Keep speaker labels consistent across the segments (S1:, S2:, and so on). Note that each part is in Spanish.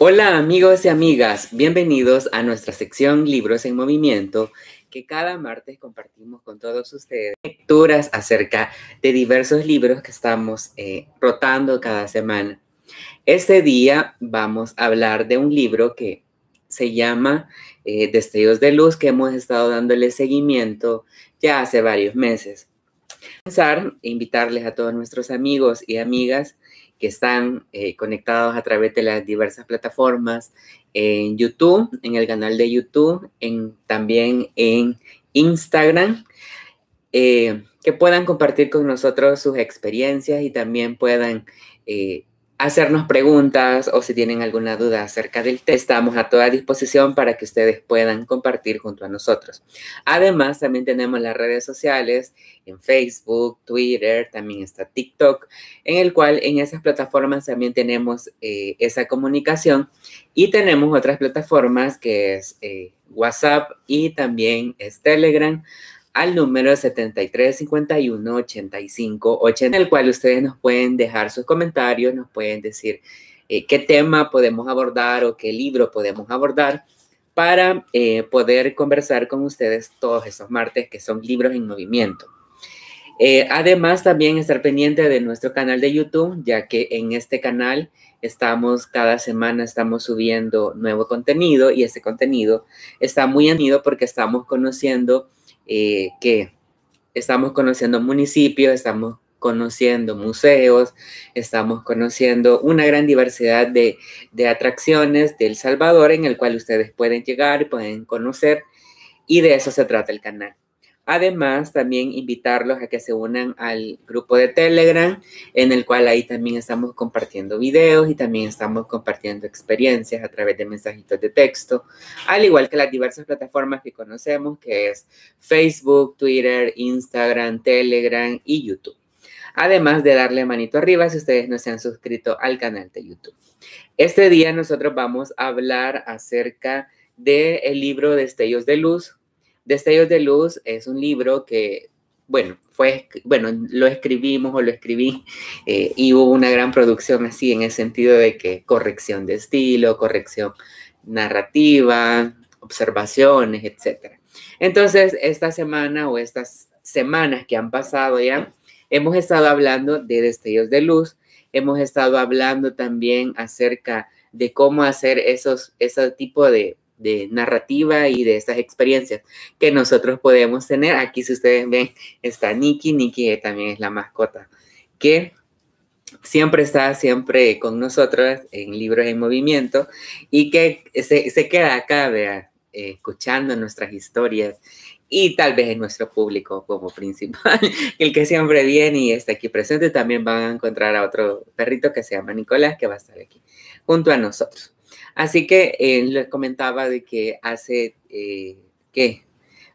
S1: Hola amigos y amigas, bienvenidos a nuestra sección Libros en Movimiento que cada martes compartimos con todos ustedes lecturas acerca de diversos libros que estamos eh, rotando cada semana. Este día vamos a hablar de un libro que se llama eh, Destellos de Luz que hemos estado dándole seguimiento ya hace varios meses. Pensar, e invitarles a todos nuestros amigos y amigas que están eh, conectados a través de las diversas plataformas, en YouTube, en el canal de YouTube, en, también en Instagram, eh, que puedan compartir con nosotros sus experiencias y también puedan eh, hacernos preguntas o si tienen alguna duda acerca del test, estamos a toda disposición para que ustedes puedan compartir junto a nosotros. Además, también tenemos las redes sociales en Facebook, Twitter, también está TikTok, en el cual en esas plataformas también tenemos eh, esa comunicación y tenemos otras plataformas que es eh, WhatsApp y también es Telegram al número 73 51 85 en el cual ustedes nos pueden dejar sus comentarios, nos pueden decir eh, qué tema podemos abordar o qué libro podemos abordar para eh, poder conversar con ustedes todos esos martes que son libros en movimiento. Eh, además, también estar pendiente de nuestro canal de YouTube, ya que en este canal estamos cada semana, estamos subiendo nuevo contenido y este contenido está muy anido porque estamos conociendo eh, que estamos conociendo municipios, estamos conociendo museos, estamos conociendo una gran diversidad de, de, atracciones del Salvador en el cual ustedes pueden llegar y pueden conocer y de eso se trata el canal. Además, también invitarlos a que se unan al grupo de Telegram, en el cual ahí también estamos compartiendo videos y también estamos compartiendo experiencias a través de mensajitos de texto, al igual que las diversas plataformas que conocemos, que es Facebook, Twitter, Instagram, Telegram y YouTube. Además de darle manito arriba si ustedes no se han suscrito al canal de YouTube. Este día nosotros vamos a hablar acerca del el libro Destellos de Luz Destellos de Luz es un libro que, bueno, fue, bueno, lo escribimos o lo escribí eh, y hubo una gran producción así en el sentido de que corrección de estilo, corrección narrativa, observaciones, etc. Entonces, esta semana o estas semanas que han pasado ya, hemos estado hablando de destellos de luz, hemos estado hablando también acerca de cómo hacer esos, ese tipo de de narrativa y de estas experiencias que nosotros podemos tener. Aquí si ustedes ven está Nikki, Nikki eh, también es la mascota que siempre está siempre con nosotros en Libros en Movimiento y que se, se queda acá, vea, eh, escuchando nuestras historias y tal vez en nuestro público como principal, el que siempre viene y está aquí presente, también van a encontrar a otro perrito que se llama Nicolás que va a estar aquí junto a nosotros. Así que eh, les comentaba de que hace, eh,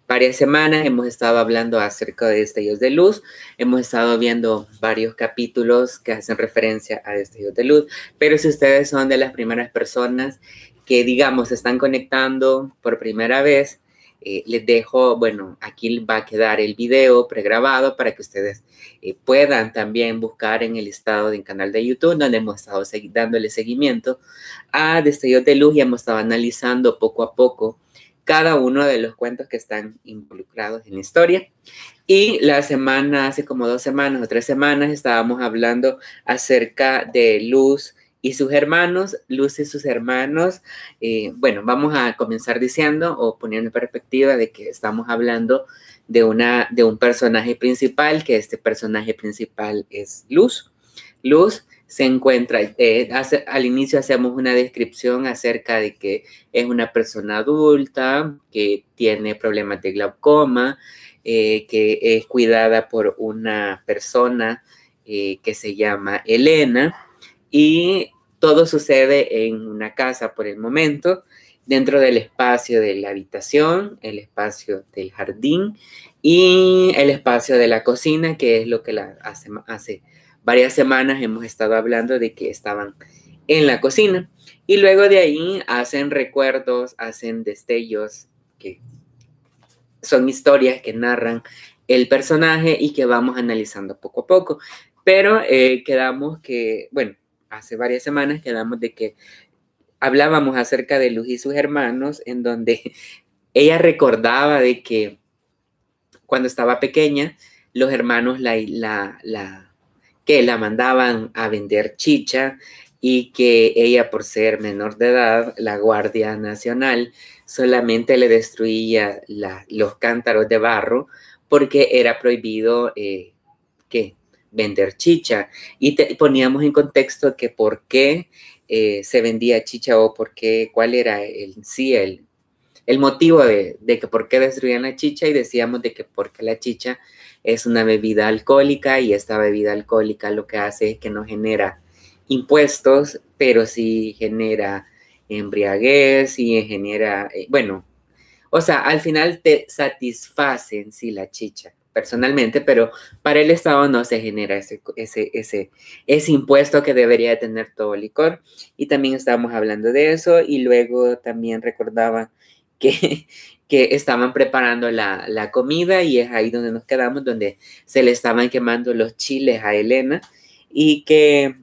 S1: Varias semanas hemos estado hablando acerca de destellos de luz, hemos estado viendo varios capítulos que hacen referencia a destellos de luz, pero si ustedes son de las primeras personas que, digamos, están conectando por primera vez, eh, les dejo, bueno, aquí va a quedar el video pregrabado para que ustedes eh, puedan también buscar en el estado del canal de YouTube, donde hemos estado dándole seguimiento a Destellos de Luz y hemos estado analizando poco a poco cada uno de los cuentos que están involucrados en la historia. Y la semana, hace como dos semanas o tres semanas, estábamos hablando acerca de Luz y sus hermanos, Luz y sus hermanos. Eh, bueno, vamos a comenzar diciendo o poniendo en perspectiva de que estamos hablando de, una, de un personaje principal, que este personaje principal es Luz. Luz se encuentra, eh, al inicio hacemos una descripción acerca de que es una persona adulta, que tiene problemas de glaucoma, eh, que es cuidada por una persona que se llama Elena y todo sucede en una casa por el momento, dentro del espacio de la habitación, el espacio del jardín y el espacio de la cocina, que es lo que la hace, hace varias semanas hemos estado hablando de que estaban en la cocina. Y luego de ahí hacen recuerdos, hacen destellos, que son historias que narran el personaje y que vamos analizando poco a poco. Pero eh, quedamos que, bueno, hace varias semanas que de que hablábamos acerca de Luz y sus hermanos, en donde ella recordaba de que cuando estaba pequeña, los hermanos la, que la mandaban a vender chicha y que ella, por ser menor de edad, la Guardia Nacional solamente le destruía los cántaros de barro porque era prohibido eh, que vender chicha y te poníamos en contexto que por qué eh, se vendía chicha o por qué, cuál era el, sí el, motivo de, que por qué destruían la chicha y decíamos de que porque la chicha es una bebida alcohólica y esta bebida alcohólica lo que hace es que no genera impuestos, pero sí genera embriaguez y genera, eh, bueno, o sea, al final te satisfacen, sí, la chicha personalmente, pero para el Estado no se genera ese, ese, ese, ese impuesto que debería tener todo licor. Y también estábamos hablando de eso y luego también recordaba que, que estaban preparando la, la comida y es ahí donde nos quedamos, donde se le estaban quemando los chiles a Elena y que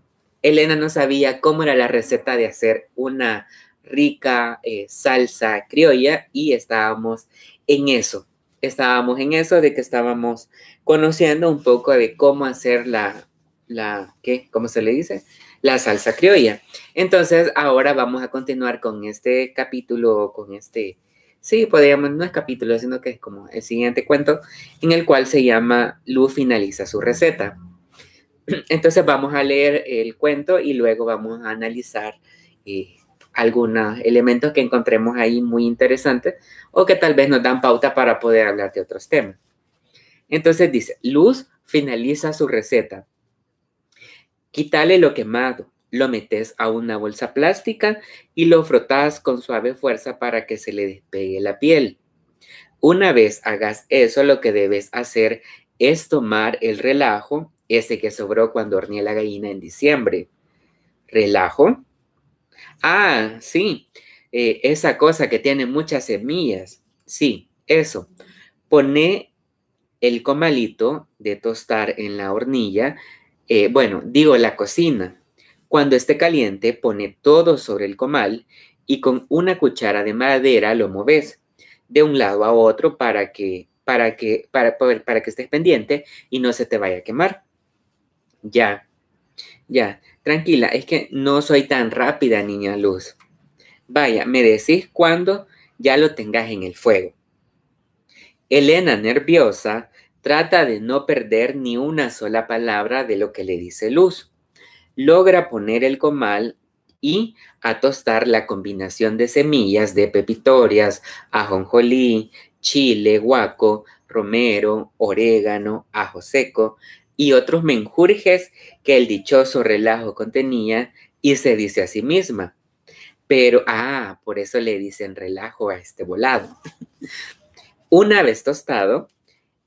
S1: Elena no sabía cómo era la receta de hacer una rica eh, salsa criolla y estábamos en eso estábamos en eso de que estábamos conociendo un poco de cómo hacer la, la ¿qué? ¿Cómo se le dice? La salsa criolla. Entonces, ahora vamos a continuar con este capítulo, con este, sí, podríamos, no es capítulo, sino que es como el siguiente cuento, en el cual se llama Luz finaliza su receta. Entonces, vamos a leer el cuento y luego vamos a analizar eh, algunos elementos que encontremos ahí muy interesantes o que tal vez nos dan pauta para poder hablar de otros temas. Entonces dice, Luz finaliza su receta. Quítale lo quemado, lo metes a una bolsa plástica y lo frotas con suave fuerza para que se le despegue la piel. Una vez hagas eso, lo que debes hacer es tomar el relajo, ese que sobró cuando horneé la gallina en diciembre. Relajo, Ah, sí, eh, esa cosa que tiene muchas semillas. Sí, eso. Pone el comalito de tostar en la hornilla, eh, bueno, digo la cocina. Cuando esté caliente, pone todo sobre el comal y con una cuchara de madera lo moves de un lado a otro para que, para que, para que estés pendiente y no se te vaya a quemar. Ya, ya. Tranquila, es que no soy tan rápida, niña Luz. Vaya, me decís cuando ya lo tengas en el fuego. Elena, nerviosa, trata de no perder ni una sola palabra de lo que le dice Luz. Logra poner el comal y a tostar la combinación de semillas de pepitorias, ajonjolí, chile, guaco, romero, orégano, ajo seco, y otros menjurjes que el dichoso relajo contenía y se dice a sí misma. Pero, ah, por eso le dicen relajo a este volado. Una vez tostado,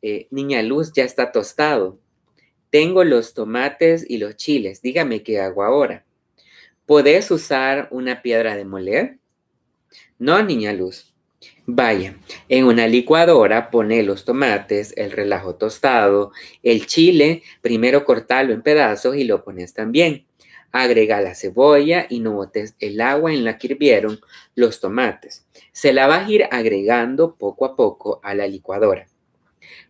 S1: eh, Niña Luz ya está tostado. Tengo los tomates y los chiles. Dígame qué hago ahora. ¿Podés usar una piedra de moler? No, Niña Luz. Vaya, en una licuadora pone los tomates, el relajo tostado, el chile, primero cortalo en pedazos y lo pones también. Agrega la cebolla y no botes el agua en la que hirvieron los tomates. Se la vas a ir agregando poco a poco a la licuadora.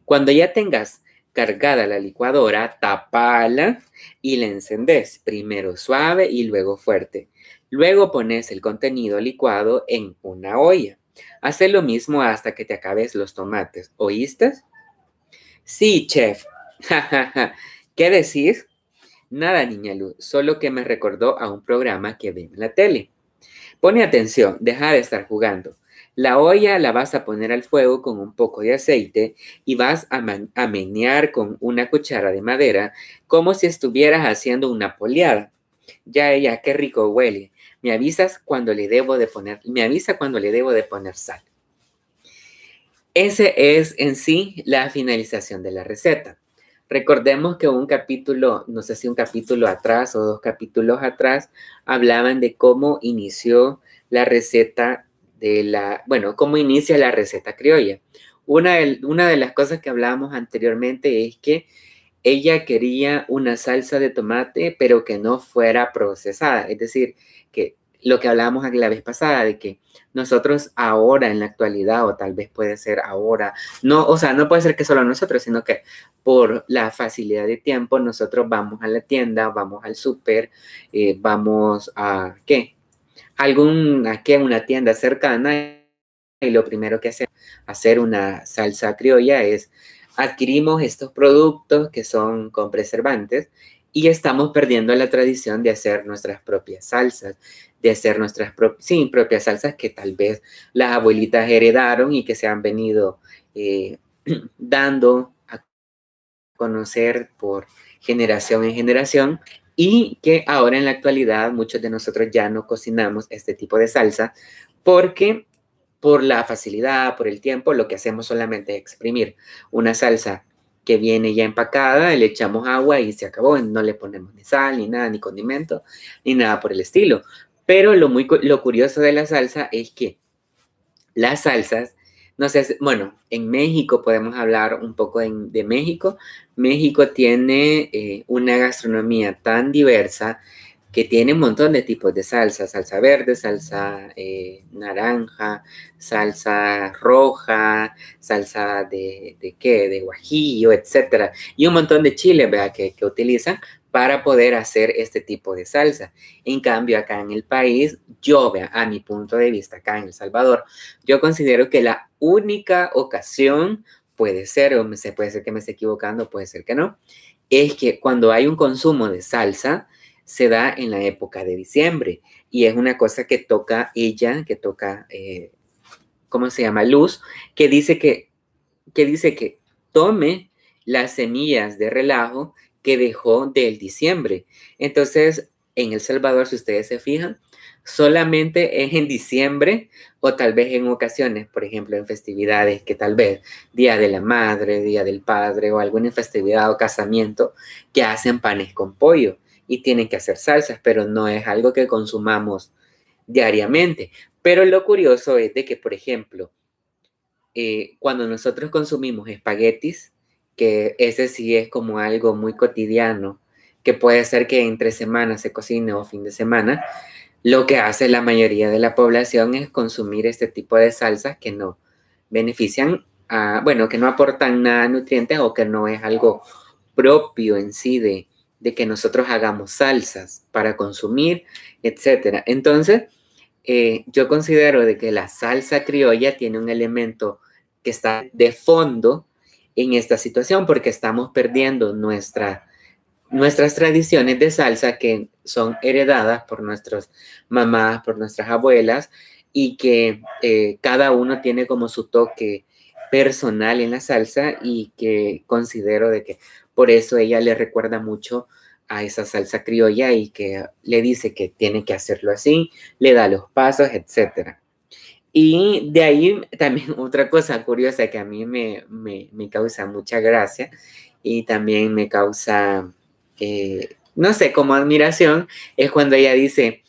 S1: Cuando ya tengas cargada la licuadora, tapala y la encendes. primero suave y luego fuerte. Luego pones el contenido licuado en una olla. Hace lo mismo hasta que te acabes los tomates. ¿Oíste? Sí, chef. ¿Qué decís? Nada, niña Luz, solo que me recordó a un programa que vi en la tele. Pone atención, deja de estar jugando. La olla la vas a poner al fuego con un poco de aceite y vas a, menear con una cuchara de madera como si estuvieras haciendo una poleada. Ya ya, qué rico huele. Me avisas cuando le debo de poner, me avisa cuando le debo de poner sal. Ese es en sí la finalización de la receta. Recordemos que un capítulo, no sé si un capítulo atrás o dos capítulos atrás, hablaban de cómo inició la receta de la, bueno, cómo inicia la receta criolla. Una de, una de las cosas que hablábamos anteriormente es que ella quería una salsa de tomate, pero que no fuera procesada. Es decir, que lo que hablábamos la vez pasada, de que nosotros ahora, en la actualidad, o tal vez puede ser ahora, no, o sea, no puede ser que solo nosotros, sino que por la facilidad de tiempo, nosotros vamos a la tienda, vamos al súper, eh, vamos a, ¿qué? Algún, a qué, una tienda cercana, y lo primero que hace hacer una salsa criolla es adquirimos estos productos que son con preservantes y estamos perdiendo la tradición de hacer nuestras propias salsas, de hacer nuestras propias, sí, propias salsas que tal vez las abuelitas heredaron y que se han venido eh, dando a conocer por generación en generación y que ahora en la actualidad muchos de nosotros ya no cocinamos este tipo de salsa porque por la facilidad, por el tiempo, lo que hacemos solamente es exprimir una salsa que viene ya empacada, le echamos agua y se acabó, no le ponemos ni sal, ni nada, ni condimento, ni nada por el estilo. Pero lo, muy, lo curioso de la salsa es que las salsas, no sé, bueno, en México podemos hablar un poco de, México. México tiene eh, una gastronomía tan diversa que tiene un montón de tipos de salsa, salsa verde, salsa eh, naranja, salsa roja, salsa de, de, qué, de guajillo, etcétera, y un montón de chiles vea Que, que utilizan para poder hacer este tipo de salsa. En cambio, acá en el país, yo, vea a mi punto de vista, acá en El Salvador, yo considero que la única ocasión puede ser, o me, puede ser que me esté equivocando, puede ser que no, es que cuando hay un consumo de salsa, se da en la época de diciembre y es una cosa que toca ella, que toca, eh, ¿cómo se llama? Luz, que dice que, que dice que tome las semillas de relajo que dejó del diciembre. Entonces, en El Salvador, si ustedes se fijan, solamente es en diciembre o tal vez en ocasiones, por ejemplo, en festividades que tal vez Día de la Madre, Día del Padre o alguna festividad o casamiento que hacen panes con pollo y tienen que hacer salsas, pero no es algo que consumamos diariamente. Pero lo curioso es de que, por ejemplo, eh, cuando nosotros consumimos espaguetis, que ese sí es como algo muy cotidiano, que puede ser que entre semanas se cocine o fin de semana, lo que hace la mayoría de la población es consumir este tipo de salsas que no benefician, a, bueno, que no aportan nada nutrientes o que no es algo propio en sí de, de que nosotros hagamos salsas para consumir, etc. Entonces, eh, yo considero de que la salsa criolla tiene un elemento que está de fondo en esta situación porque estamos perdiendo nuestras tradiciones de salsa que son heredadas por nuestras mamás, por nuestras abuelas y que eh, cada uno tiene como su toque personal en la salsa y que considero de que por eso ella le recuerda mucho a esa salsa criolla y que le dice que tiene que hacerlo así, le da los pasos, etc. Y de ahí también otra cosa curiosa que a mí me, causa mucha gracia y también me causa, eh, no sé, como admiración, es cuando ella dice,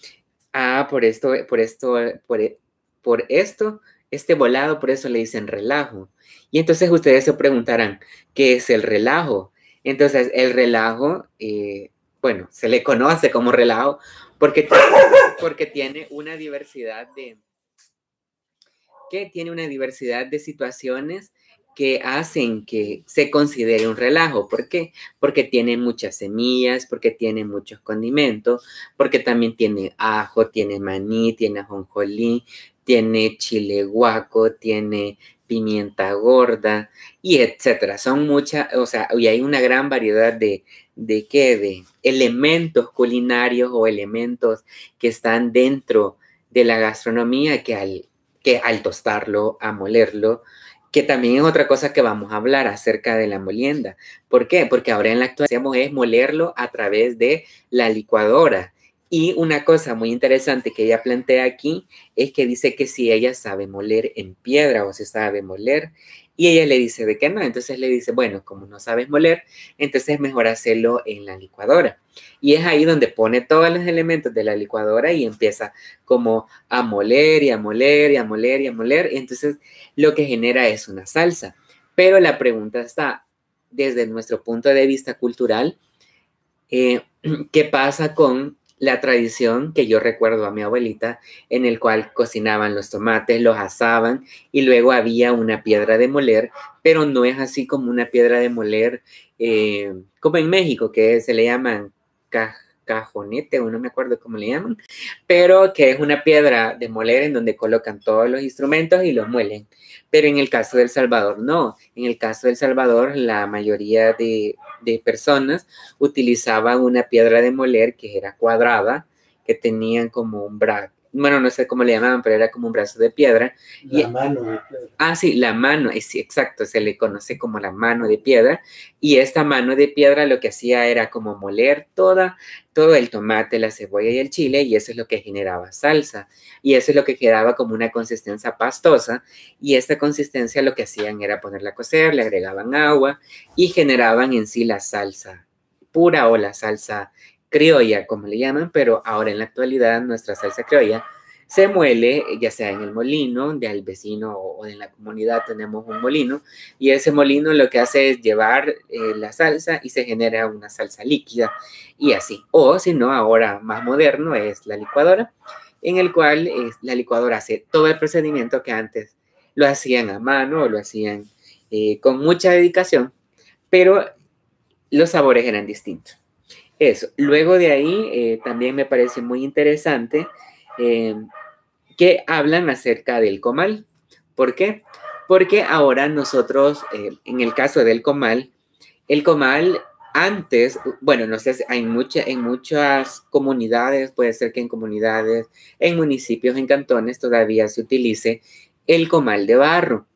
S1: ah, por esto, por esto, por, e, por esto, este volado, por eso le dicen relajo. Y entonces ustedes se preguntarán, ¿qué es el relajo? Entonces, el relajo, eh, bueno, se le conoce como relajo porque, porque tiene una diversidad de... que tiene una diversidad de situaciones que hacen que se considere un relajo. ¿Por qué? Porque tiene muchas semillas, porque tiene muchos condimentos, porque también tiene ajo, tiene maní, tiene ajonjolí, tiene chile guaco, tiene pimienta gorda y etcétera. Son muchas, o sea, y hay una gran variedad de, de qué, de elementos culinarios o elementos que están dentro de la gastronomía que al, que al tostarlo, a molerlo, que también es otra cosa que vamos a hablar acerca de la molienda. ¿Por qué? Porque ahora en la actualidad es molerlo a través de la licuadora y una cosa muy interesante que ella plantea aquí es que dice que si ella sabe moler en piedra o si sabe moler, y ella le dice de que no, entonces le dice, bueno, como no sabes moler, entonces es mejor hacerlo en la licuadora. Y es ahí donde pone todos los elementos de la licuadora y empieza como a moler y a moler y a moler y a moler. entonces lo que genera es una salsa. Pero la pregunta está, desde nuestro punto de vista cultural, eh, ¿qué pasa con la tradición que yo recuerdo a mi abuelita, en el cual cocinaban los tomates, los asaban y luego había una piedra de moler, pero no es así como una piedra de moler eh, como en México, que se le llaman cajonete, o no me acuerdo cómo le llaman, pero que es una piedra de moler en donde colocan todos los instrumentos y los muelen. Pero en el caso del Salvador, no. En el caso del Salvador, la mayoría de, personas utilizaban una piedra de moler que era cuadrada, que tenían como un, brazo bueno, no sé cómo le llamaban, pero era como un brazo de piedra. La y, mano de piedra. Ah, sí, la mano, sí, exacto, se le conoce como la mano de piedra. Y esta mano de piedra lo que hacía era como moler toda, todo el tomate, la cebolla y el chile, y eso es lo que generaba salsa. Y eso es lo que quedaba como una consistencia pastosa. Y esta consistencia lo que hacían era ponerla a cocer, le agregaban agua y generaban en sí la salsa pura o la salsa criolla, como le llaman, pero ahora en la actualidad nuestra salsa criolla se muele, eh, ya sea en el molino del vecino o en la comunidad tenemos un molino, y ese molino lo que hace es llevar eh, la salsa y se genera una salsa líquida y así. O si no, ahora más moderno es la licuadora, en el cual eh, la licuadora hace todo el procedimiento que antes lo hacían a mano o lo hacían con mucha dedicación, pero los sabores eran distintos. Eso. Luego de ahí, eh, también me parece muy interesante em, que hablan acerca del comal. ¿Por qué? Porque ahora nosotros, eh, en el caso del comal, el comal antes, bueno, no sé, hay mucha, en muchas comunidades, puede ser que en comunidades, en municipios, en cantones todavía se utilice el comal de barro.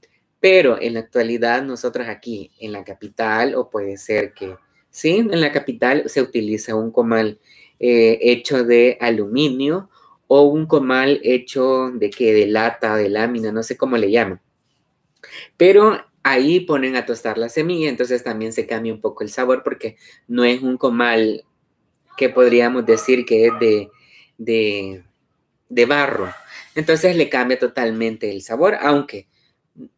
S1: Pero en la actualidad nosotros aquí en la capital, o puede ser que ¿sí? En la capital se utiliza un comal eh, hecho de aluminio o un comal hecho de que de lata, de lámina, no sé cómo le llaman. Pero ahí ponen a tostar la semilla, entonces también se cambia un poco el sabor porque no es un comal que podríamos decir que es de, de, de barro. Entonces le cambia totalmente el sabor, aunque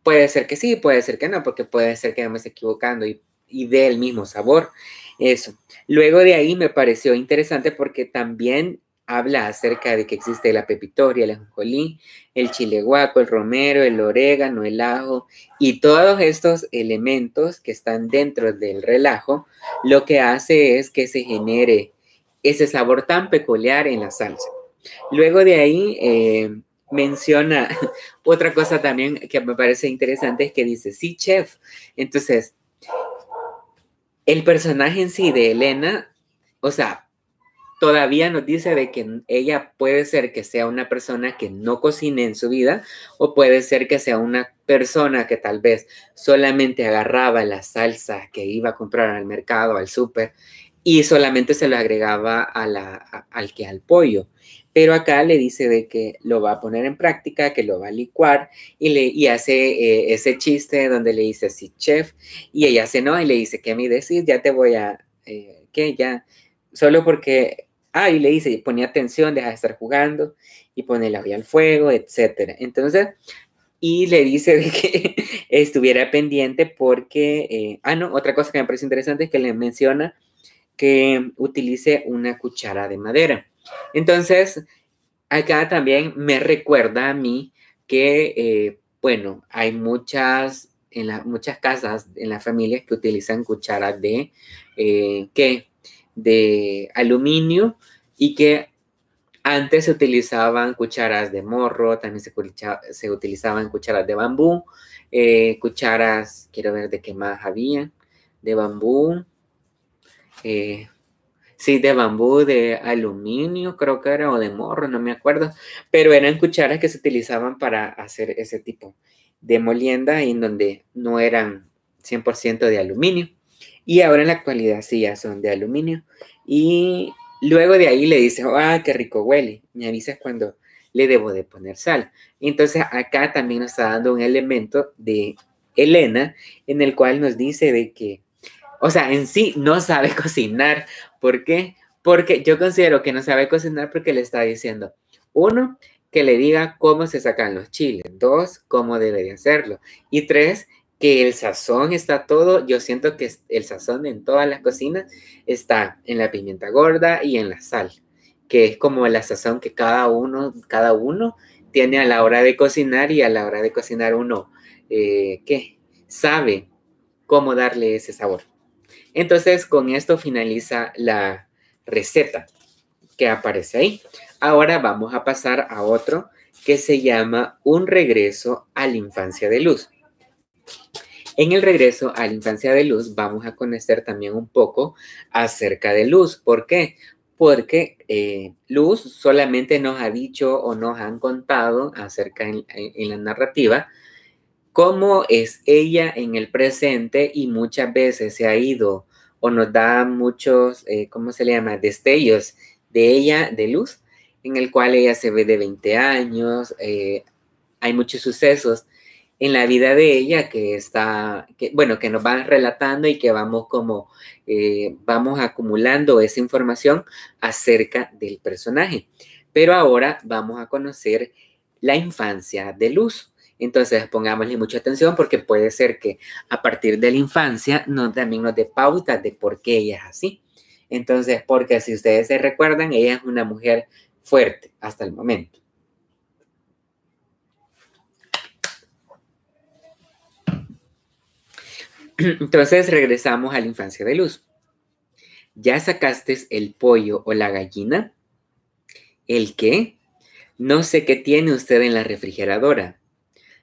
S1: puede ser que sí, puede ser que no, porque puede ser que me equivocando y y del el mismo sabor. Eso. Luego de ahí me pareció interesante porque también habla acerca de que existe la pepitoria, el ajonjolí, el chile guaco, el romero, el orégano, el ajo y todos estos elementos que están dentro del relajo, lo que hace es que se genere ese sabor tan peculiar en la salsa. Luego de ahí eh, menciona otra cosa también que me parece interesante es que dice, sí, chef. Entonces, el personaje en sí de Elena, o sea, todavía nos dice de que ella puede ser que sea una persona que no cocine en su vida o puede ser que sea una persona que tal vez solamente agarraba la salsa que iba a comprar al mercado, al súper y solamente se lo agregaba al que al pollo pero acá le dice de que lo va a poner en práctica, que lo va a licuar y, le, y hace eh, ese chiste donde le dice así, chef, y ella se no y le dice, ¿qué me decís? Ya te voy a, eh, que Ya, solo porque, ah, y le dice, ponía atención, deja de estar jugando y pone la olla al fuego, etcétera. Entonces, y le dice de que estuviera pendiente porque, eh, ah, no, otra cosa que me parece interesante es que le menciona que utilice una cuchara de madera entonces, acá también me recuerda a mí que, eh, bueno, hay muchas, en las muchas casas, en las familias que utilizan cucharas de, eh, De aluminio y que antes se utilizaban cucharas de morro, también se, utilizaban cucharas de bambú, eh, cucharas, quiero ver de qué más había, de bambú, eh, sí, de bambú, de aluminio, creo que era, o de morro, no me acuerdo, pero eran cucharas que se utilizaban para hacer ese tipo de molienda en donde no eran 100% de aluminio. Y ahora en la actualidad sí ya son de aluminio. Y luego de ahí le dice, ah, qué rico huele. Me avisas cuando le debo de poner sal. Entonces acá también nos está dando un elemento de Elena en el cual nos dice de que o sea, en sí no sabe cocinar. ¿Por qué? Porque yo considero que no sabe cocinar porque le está diciendo, uno, que le diga cómo se sacan los chiles, dos, cómo debería hacerlo, y tres, que el sazón está todo, yo siento que el sazón en todas las cocinas está en la pimienta gorda y en la sal, que es como la sazón que cada uno, cada uno tiene a la hora de cocinar y a la hora de cocinar uno, eh, que Sabe cómo darle ese sabor. Entonces, con esto finaliza la receta que aparece ahí. Ahora vamos a pasar a otro que se llama Un regreso a la infancia de luz. En el regreso a la infancia de luz vamos a conocer también un poco acerca de luz. ¿Por qué? Porque eh, luz solamente nos ha dicho o nos han contado acerca en, en la narrativa cómo es ella en el presente y muchas veces se ha ido o nos da muchos, eh, ¿cómo se le llama?, destellos de ella, de luz, en el cual ella se ve de 20 años, eh, hay muchos sucesos en la vida de ella que está, bueno, que nos van relatando y que vamos como, eh, vamos acumulando esa información acerca del personaje. Pero ahora vamos a conocer la infancia de Luz. Entonces, pongámosle mucha atención porque puede ser que a partir de la infancia no, también nos dé pautas de por qué ella es así. Entonces, porque si ustedes se recuerdan, ella es una mujer fuerte hasta el momento. Entonces regresamos a la infancia de luz. ¿Ya sacaste el pollo o la gallina? ¿El qué? No sé qué tiene usted en la refrigeradora.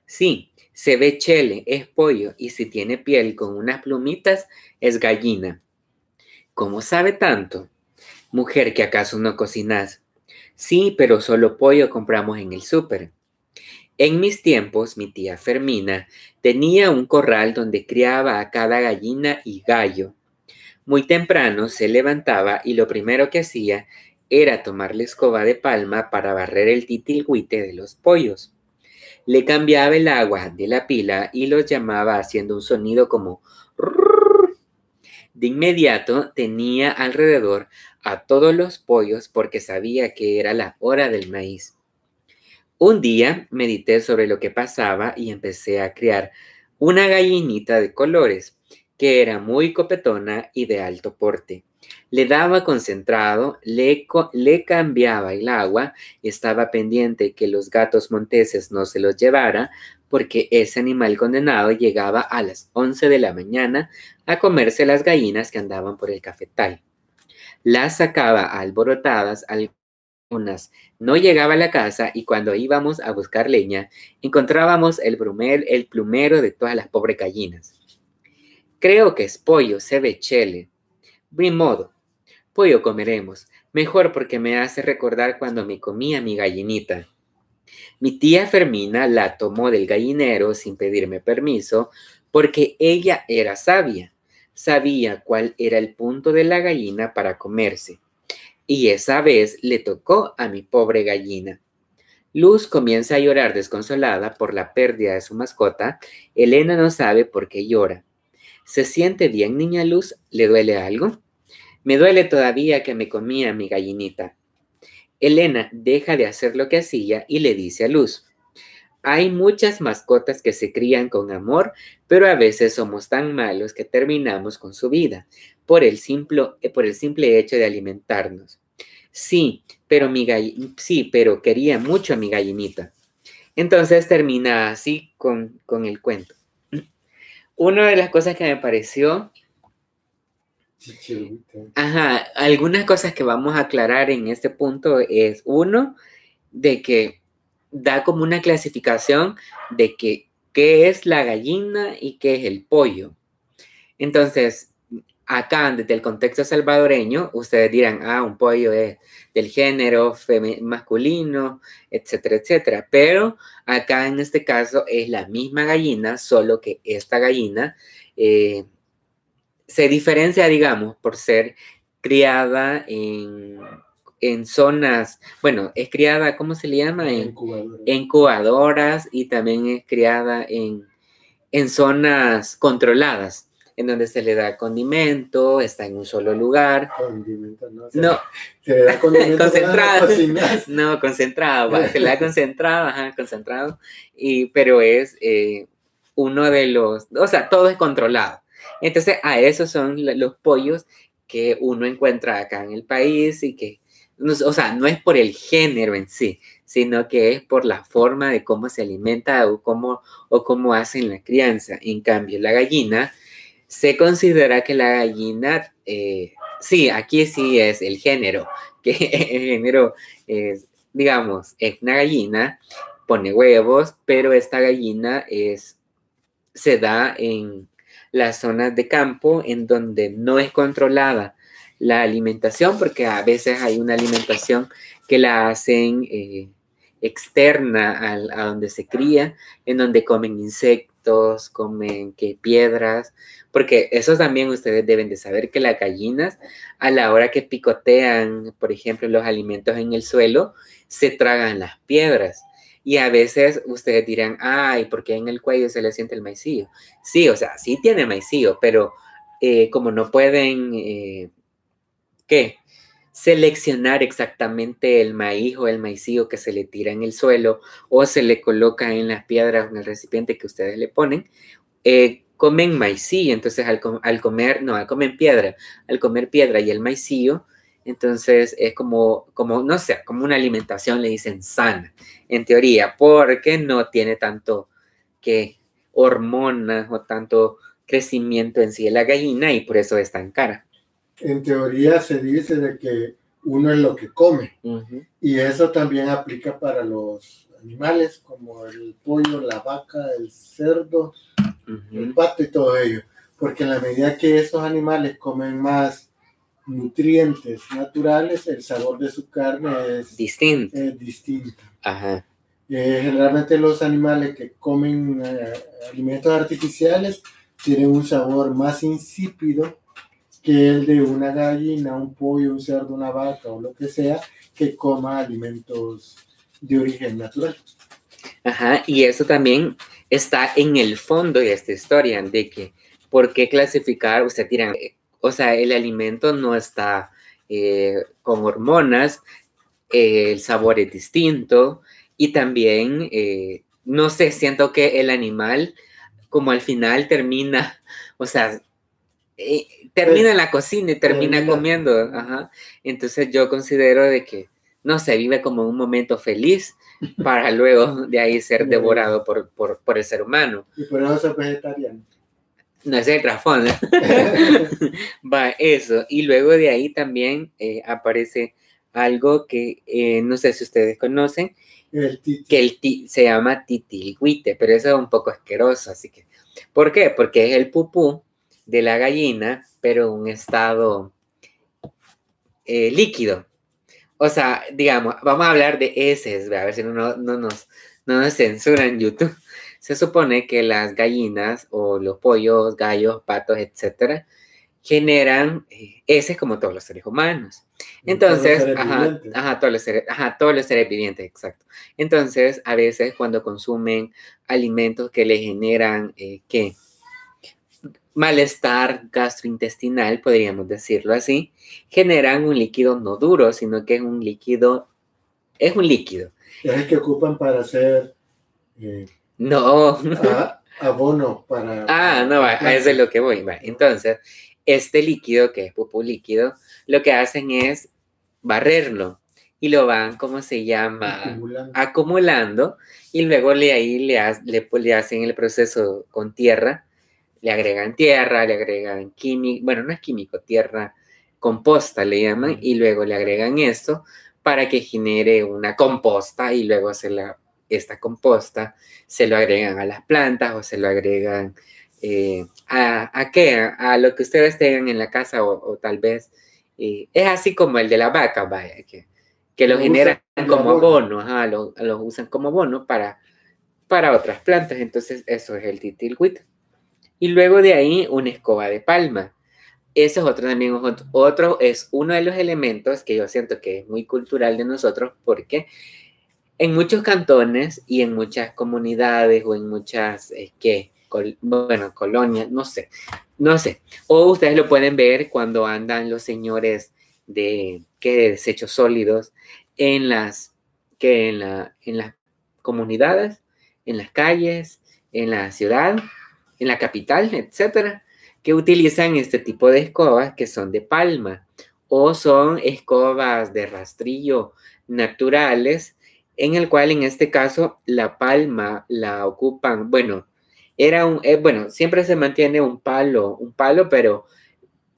S1: Sí, se ve chele, es pollo, y si tiene piel con unas plumitas, es gallina. ¿Cómo sabe tanto? Mujer, que acaso no cocinas. Sí, pero solo pollo compramos en el súper. En mis tiempos, mi tía Fermina tenía un corral donde criaba a cada gallina y gallo. Muy temprano se levantaba y lo primero que hacía era tomar la escoba de palma para barrer el titilguite de los pollos le cambiaba el agua de la pila y los llamaba haciendo un sonido como... De inmediato tenía alrededor a todos los pollos porque sabía que era la hora del maíz. Un día medité sobre lo que pasaba y empecé a criar una gallinita de colores que era muy copetona y de alto porte. Le daba concentrado, le, le cambiaba el agua estaba pendiente que los gatos monteses no se los llevara, porque ese animal condenado llegaba a las 11 de la mañana a comerse las gallinas que andaban por el cafetal. Las sacaba alborotadas, algunas no llegaba a la casa y cuando íbamos a buscar leña encontrábamos el, brumel, el plumero de todas las pobres gallinas. Creo que es pollo, se ve chele, Buen modo. Pollo comeremos, mejor porque me hace recordar cuando me comía mi gallinita. Mi tía Fermina la tomó del gallinero sin pedirme permiso, porque ella era sabia, sabía cuál era el punto de la gallina para comerse. Y esa vez le tocó a mi pobre gallina. Luz comienza a llorar desconsolada por la pérdida de su mascota. Elena no sabe por qué llora. ¿Se siente bien, niña Luz? ¿Le duele algo? Me duele todavía que me comía mi gallinita. Elena deja de hacer lo que hacía y le dice a Luz, hay muchas mascotas que se crían con amor, pero a veces somos tan malos que terminamos con su vida por el, simple, por el simple hecho de alimentarnos. Sí, pero, mi sí, pero quería mucho a mi gallinita. Entonces termina así con, con el cuento. Una de las cosas que me pareció Ajá, algunas cosas que vamos a aclarar en este punto es uno, de que da como una clasificación de que qué es la gallina y qué es el pollo. Entonces, acá desde el contexto salvadoreño, ustedes dirán, ah, un pollo es del género masculino, etcétera, etcétera. Pero acá en este caso es la misma gallina, solo que esta gallina eh, se diferencia, digamos, por ser criada en, zonas, bueno, es criada, ¿cómo se le llama? En incubadoras y también es criada en, zonas controladas, en donde se le da condimento, está en un solo lugar. Condimento, no. no. Se le da concentrado. No, concentrado, se le da concentrado, concentrado. Y, pero es eh, uno de los, o sea, todo es controlado. Entonces, a esos son los pollos que uno encuentra acá en el país y que, o sea, no es por el género en sí, sino que es por la forma de cómo se alimenta o cómo, o cómo hacen la crianza. En cambio, la gallina, se considera que la gallina, eh, sí, aquí sí es el género, que el género es, digamos, es una gallina, pone huevos, pero esta gallina es, se da en, las zonas de campo en donde no es controlada la alimentación, porque a veces hay una alimentación que la hacen eh, externa a donde se cría, en donde comen insectos, comen piedras, porque eso también ustedes deben de saber que las gallinas a la hora que picotean, por ejemplo, los alimentos en el suelo, se tragan las piedras. Y a veces ustedes dirán, ay, porque en el cuello se le siente el maicillo? Sí, o sea, sí tiene maicillo, pero eh, como no pueden, eh, ¿qué? Seleccionar exactamente el maíz o el maicillo que se le tira en el suelo o se le coloca en las piedras o en el recipiente que ustedes le ponen, eh, comen maicillo. Entonces, al, comer, no, al comer piedra, al comer piedra y el maicillo, entonces es como, como, no sé, como una alimentación, le dicen sana, en teoría, porque no tiene tanto que hormonas o tanto crecimiento en sí de la gallina y por eso es tan cara.
S2: En teoría se dice de que uno es lo que come y eso también aplica para los animales como el pollo, la vaca, el cerdo, el pato y todo ello, porque a la medida que esos animales comen más nutrientes naturales, el sabor de su carne es distinto. distinto. Eh, generalmente los animales que comen eh, alimentos artificiales tienen un sabor más insípido que el de una gallina, un pollo, un cerdo, una vaca o lo que sea que coma alimentos de origen natural.
S1: Ajá, y eso también está en el fondo de esta historia, de que por qué clasificar, usted tiran. Eh, o sea, el alimento no está eh, con hormonas, eh, el sabor es distinto y también, eh, no sé, siento que el animal como al final termina, o sea, termina en la cocina y termina comiendo, entonces yo considero de que, no se vive como un momento feliz para luego de ahí ser devorado por, por el ser humano.
S2: Y por eso vegetariano.
S1: No es el trafón, Va, eso. Y luego de ahí también eh, aparece algo que eh, no sé si ustedes conocen, que el se llama titilguite, pero eso es un poco asqueroso, así que... ¿Por qué? Porque es el pupú de la gallina, pero un estado eh, líquido. O sea, digamos, vamos a hablar de heces, a ver si no, no, nos, no nos censuran YouTube se supone que las gallinas o los pollos, gallos, patos, etcétera, generan eh, ese como todos los seres humanos. Entonces, ajá, todos los seres, vivientes, exacto. Entonces, a veces cuando consumen alimentos que le generan, eh, que Malestar gastrointestinal, podríamos decirlo así, generan un líquido no duro, sino que es un líquido, es un líquido.
S2: Es que ocupan para hacer... Eh,
S1: no.
S2: abono para. Ah, no, va, es
S1: lo que voy. Entonces, este líquido, que es pupú líquido, lo que hacen es barrerlo y lo van, ¿cómo se llama? Acumulando. Acumulando y luego le, ahí le, le, pues, le, hacen el proceso con tierra, le agregan tierra, le agregan químico, bueno, no es químico, tierra composta le llaman, y luego le agregan esto para que genere una composta y luego se la esta composta se lo agregan a las plantas o se lo agregan eh, a, a, qué, a lo que ustedes tengan en la casa o, tal vez eh, es así como el de la vaca, vaya, que, lo, generan como bono, ajá, lo, usan como bono para, para otras plantas, entonces eso es el titilwit. Y luego de ahí una escoba de palma. Eso es otro también, otro es uno de los elementos que yo siento que es muy cultural de nosotros porque en muchos cantones y en muchas comunidades o en muchas, eh, que bueno, colonias, no sé, no sé. O ustedes lo pueden ver cuando andan los señores de, ¿qué? desechos sólidos en las, que en, la, en las comunidades, en las calles, en la ciudad, en la capital, etcétera, que utilizan este tipo de escobas que son de palma o son escobas de rastrillo naturales en el cual en este caso la palma la ocupan, bueno, era un, eh, bueno, siempre se mantiene un palo, un palo, pero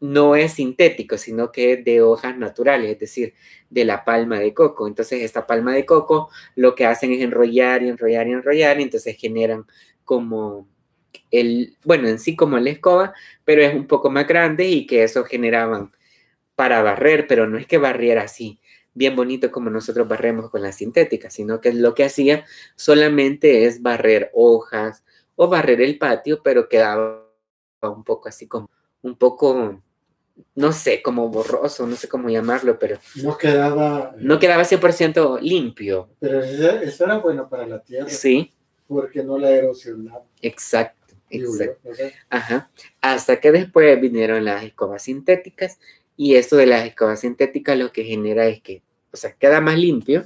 S1: no es sintético, sino que es de hojas naturales, es decir, de la palma de coco. Entonces, esta palma de coco lo que hacen es enrollar y enrollar y enrollar, y entonces generan como el, bueno, en sí como la escoba, pero es un poco más grande y que eso generaban para barrer, pero no es que barriera así, bien bonito como nosotros barremos con la sintética, sino que lo que hacía solamente es barrer hojas o barrer el patio, pero quedaba un poco así como, un poco, no sé, como borroso, no sé cómo llamarlo, pero... No quedaba... No quedaba 100% limpio. Pero eso era bueno para la tierra. Sí. Porque no la erosionaba. Exacto. Exacto. Ajá. Hasta que después vinieron las escobas sintéticas y esto de las escobas sintéticas lo que genera es que o sea, queda más limpio.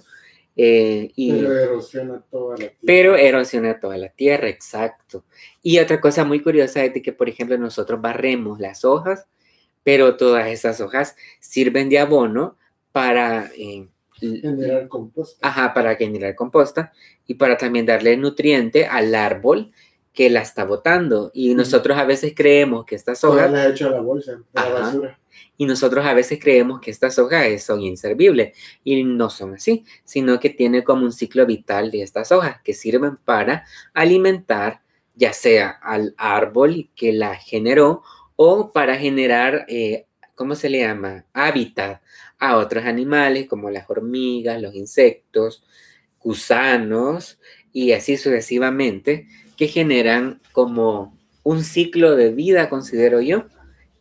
S1: Eh, y, pero
S2: erosiona toda la tierra.
S1: Pero erosiona toda la tierra, exacto. Y otra cosa muy curiosa es que, por ejemplo, nosotros barremos las hojas, pero todas esas hojas sirven de abono para... Eh, generar composta. Ajá, para generar composta y para también darle nutriente al árbol que la está botando. Y nosotros a veces creemos que estas hojas... la hecho a
S2: la bolsa, a la basura.
S1: Y nosotros a veces creemos que estas hojas son inservibles y no son así, sino que tiene como un ciclo vital de estas hojas que sirven para alimentar ya sea al árbol que la generó o para generar, eh, ¿cómo se le llama? Hábitat a otros animales como las hormigas, los insectos, gusanos y así sucesivamente generan como un ciclo de vida, considero yo,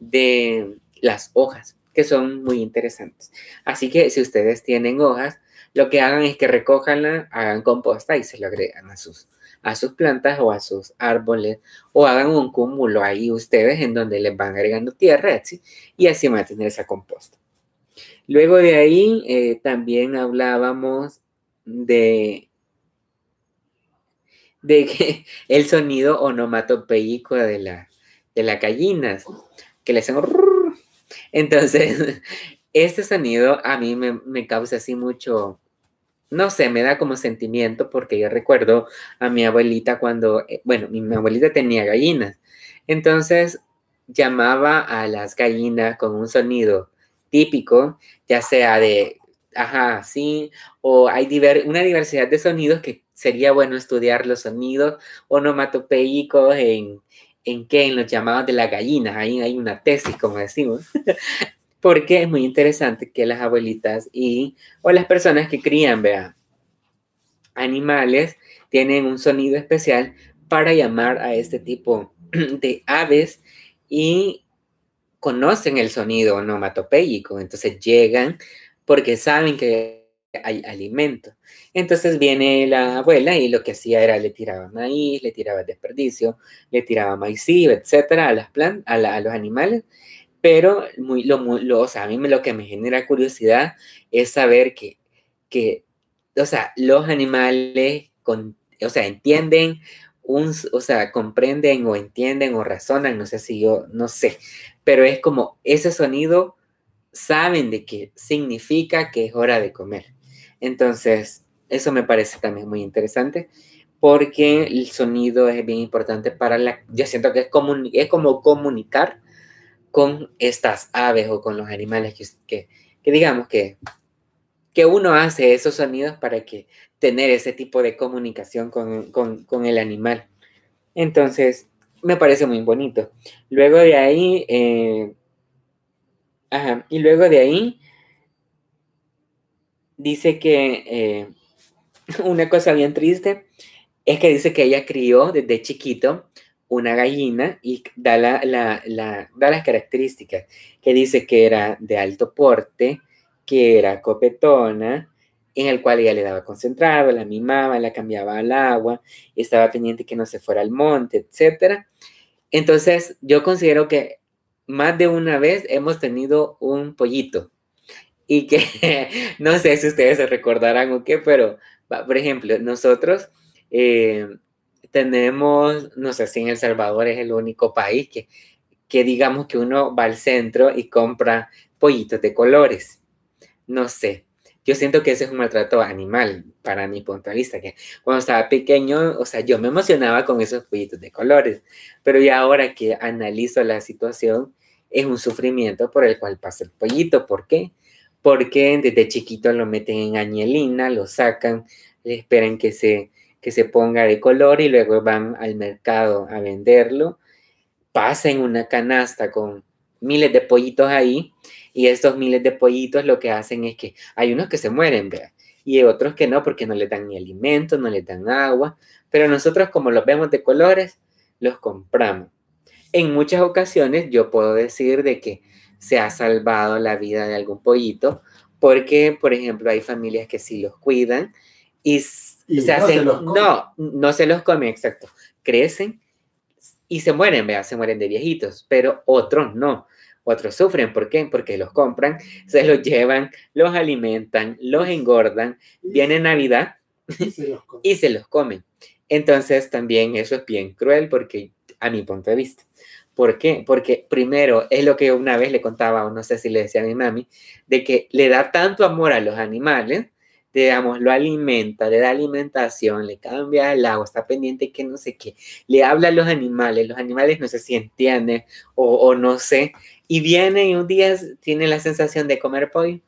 S1: de las hojas, que son muy interesantes. Así que si ustedes tienen hojas, lo que hagan es que recójanla, hagan composta y se lo agregan a sus, a sus plantas o a sus árboles, o hagan un cúmulo ahí ustedes en donde les van agregando tierra, y así van a tener esa composta. Luego de ahí eh, también hablábamos de de que el sonido onomatopeico de, la, de las gallinas, que le hacen... Entonces, este sonido a mí me, causa así mucho, no sé, me da como sentimiento porque yo recuerdo a mi abuelita cuando, eh, bueno, mi, abuelita tenía gallinas. Entonces, llamaba a las gallinas con un sonido típico, ya sea de, ajá, sí, o hay una diversidad de sonidos que sería bueno estudiar los sonidos onomatopeicos en, en en los llamados de las gallinas, ahí hay una tesis, como decimos, porque es muy interesante que las abuelitas y, o las personas que crían, animales, tienen un sonido especial para llamar a este tipo de aves y conocen el sonido onomatopéyico, entonces llegan porque saben que hay alimento. Entonces viene la abuela y lo que hacía era le tiraba maíz, le tiraba desperdicio, le tiraba maíz etcétera, a, las plantas, a, los animales. Pero muy, lo, a mí lo que me genera curiosidad es saber que, o sea, los animales con, o sea, entienden o sea, comprenden o entienden o razonan, no sé si yo, no sé, pero es como ese sonido saben de qué significa que es hora de comer. Entonces, eso me parece también muy interesante porque el sonido es bien importante para la... Yo siento que es, es como comunicar con estas aves o con los animales que, digamos que, que uno hace esos sonidos para que tener ese tipo de comunicación con, el animal. Entonces, me parece muy bonito. Luego de ahí, eh, ajá, y luego de ahí, dice que eh, una cosa bien triste es que dice que ella crió desde chiquito una gallina y da, las características, que dice que era de alto porte, que era copetona, en el cual ella le daba concentrado, la mimaba, la cambiaba al agua, estaba pendiente que no se fuera al monte, etc. Entonces, yo considero que más de una vez hemos tenido un pollito y que no sé si ustedes se recordarán o qué, pero por ejemplo, nosotros eh, tenemos, no sé si en El Salvador es el único país que, que digamos que uno va al centro y compra pollitos de colores. No sé, yo siento que ese es un maltrato animal para mi punto de vista, que cuando estaba pequeño, o sea, yo me emocionaba con esos pollitos de colores, pero ya ahora que analizo la situación, es un sufrimiento por el cual pasa el pollito. ¿Por qué? porque desde chiquito lo meten en añelina, lo sacan, esperan que se, que se ponga de color y luego van al mercado a venderlo. Pasan una canasta con miles de pollitos ahí y estos miles de pollitos lo que hacen es que hay unos que se mueren, ¿verdad? Y otros que no, porque no les dan ni alimento, no les dan agua, pero nosotros como los vemos de colores, los compramos. En muchas ocasiones yo puedo decir de que se ha salvado la vida de algún pollito, porque, por ejemplo, hay familias que sí los cuidan y, se no hacen, no, no se los comen, exacto, crecen y se mueren, vea, se mueren de viejitos, pero otros no. Otros sufren, ¿por qué? Porque los compran, se los llevan, los alimentan, los engordan, viene Navidad Y se los comen. Entonces también eso es bien cruel porque a mi punto de vista. ¿Por qué? Porque primero es lo que una vez le contaba, o no sé si le decía a mi mami, de que le da tanto amor a los animales, digamos, lo alimenta, le da alimentación, le cambia el agua, está pendiente que no sé qué, le habla a los animales, los animales no sé si entienden o, o no sé, y viene y un día tiene la sensación de comer pollo,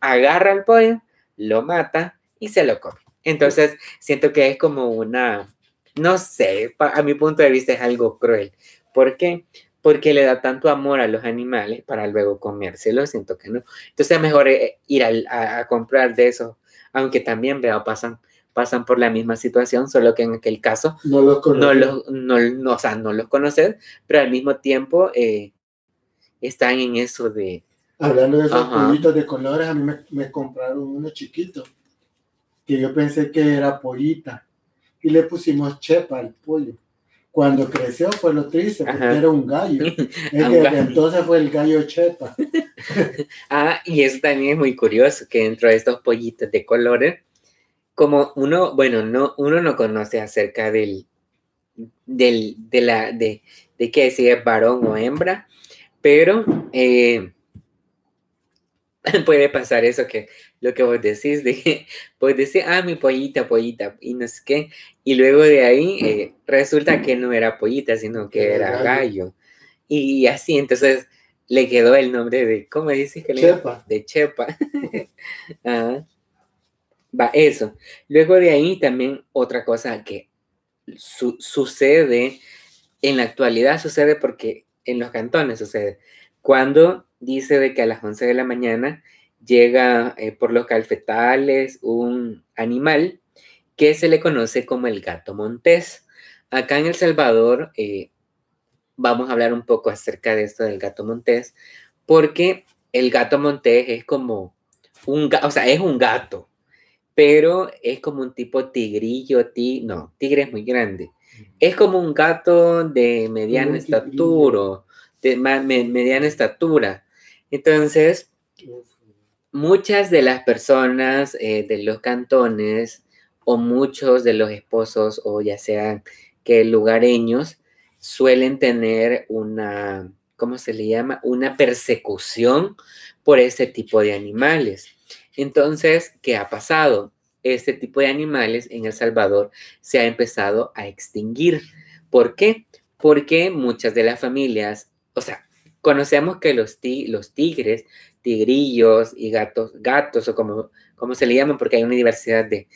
S1: agarra el pollo, lo mata y se lo come. Entonces, siento que es como una, no sé, a mi punto de vista es algo cruel, ¿Por qué? Porque le da tanto amor a los animales para luego comérselos, siento que no. Entonces es mejor eh, ir a, comprar de eso. aunque también veo, pasan pasan por la misma situación, solo que en aquel caso no los no los, no, o sea, no los conoces pero al mismo tiempo eh, están en eso de... Hablando de esos pollitos
S2: de colores, a mí me, me, compraron uno chiquito, que yo pensé que era pollita, y le pusimos chepa al pollo.
S1: Cuando creció fue lo triste, porque era un gallo. entonces
S2: fue el gallo chepa.
S1: ah, y eso también es muy curioso, que dentro de estos pollitos de colores, como uno, bueno, no, uno no conoce acerca del, del, de la, de, de qué si es varón o hembra, pero eh, puede pasar eso que lo que vos decís, de pues vos decís, ah, mi pollita, pollita, y no sé qué, y luego de ahí eh, resulta que no era pollita, sino que era gallo. Y así, entonces le quedó el nombre de, ¿cómo dices que le Chepa. De Chepa. Ah. va, eso. Luego de ahí también otra cosa que sucede, en la actualidad sucede porque en los cantones sucede, cuando dice de que a las 11 de la mañana llega eh, por los calfetales un animal que se le conoce como el gato montés. Acá en El Salvador eh, vamos a hablar un poco acerca de esto del gato montés, porque el gato montés es como un gato, o sea, es un gato, pero es como un tipo tigrillo, ti no, tigre es muy grande. Es como un gato de mediana estatura, de mediana estatura. Entonces, muchas de las personas eh, de los cantones o muchos de los esposos o ya sean que lugareños suelen tener una, ¿cómo se le llama? Una persecución por este tipo de animales. Entonces, ¿qué ha pasado? Este tipo de animales en El Salvador se ha empezado a extinguir. ¿Por qué? Porque muchas de las familias, o sea, conocemos que los, los tigres tigrillos y gatos, gatos o como, se le llaman, porque hay una diversidad de,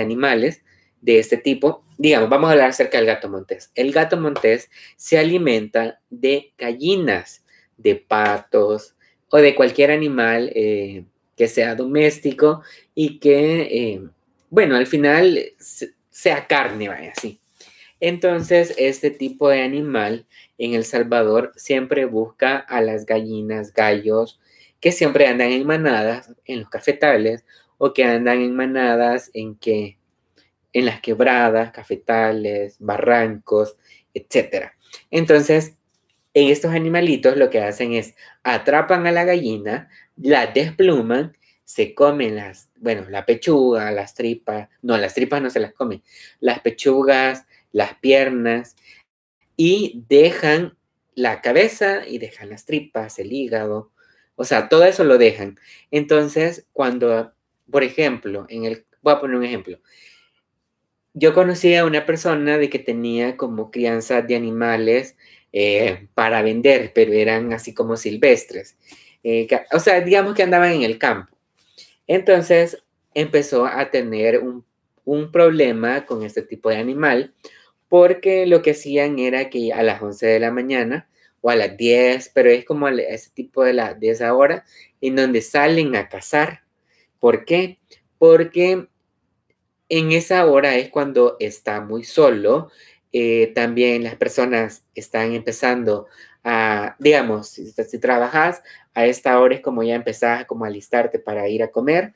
S1: animales de este tipo. Digamos, vamos a hablar acerca del gato montés. El gato montés se alimenta de gallinas, de patos o de cualquier animal eh, que sea doméstico y que, eh, bueno, al final sea carne, vaya así. Entonces, este tipo de animal en El Salvador siempre busca a las gallinas, gallos que siempre andan en manadas en los cafetales o que andan en manadas en que en las quebradas, cafetales, barrancos, etc. Entonces, en estos animalitos lo que hacen es atrapan a la gallina, la despluman, se comen las, bueno, la pechuga, las tripas, no, las tripas no se las comen, las pechugas, las piernas y dejan la cabeza y dejan las tripas, el hígado, o sea, todo eso lo dejan. Entonces, cuando, por ejemplo, en el, voy a poner un ejemplo. Yo conocí a una persona de que tenía como crianza de animales eh, para vender, pero eran así como silvestres. Eh, o sea, digamos que andaban en el campo. Entonces empezó a tener un, un problema con este tipo de animal porque lo que hacían era que a las 11 de la mañana o a las 10, pero es como ese tipo de, la, de esa hora en donde salen a cazar. ¿Por qué? Porque en esa hora es cuando está muy solo. Eh, también las personas están empezando a, digamos, si, trabajas, a esta hora es como ya empezás como a alistarte para ir a comer.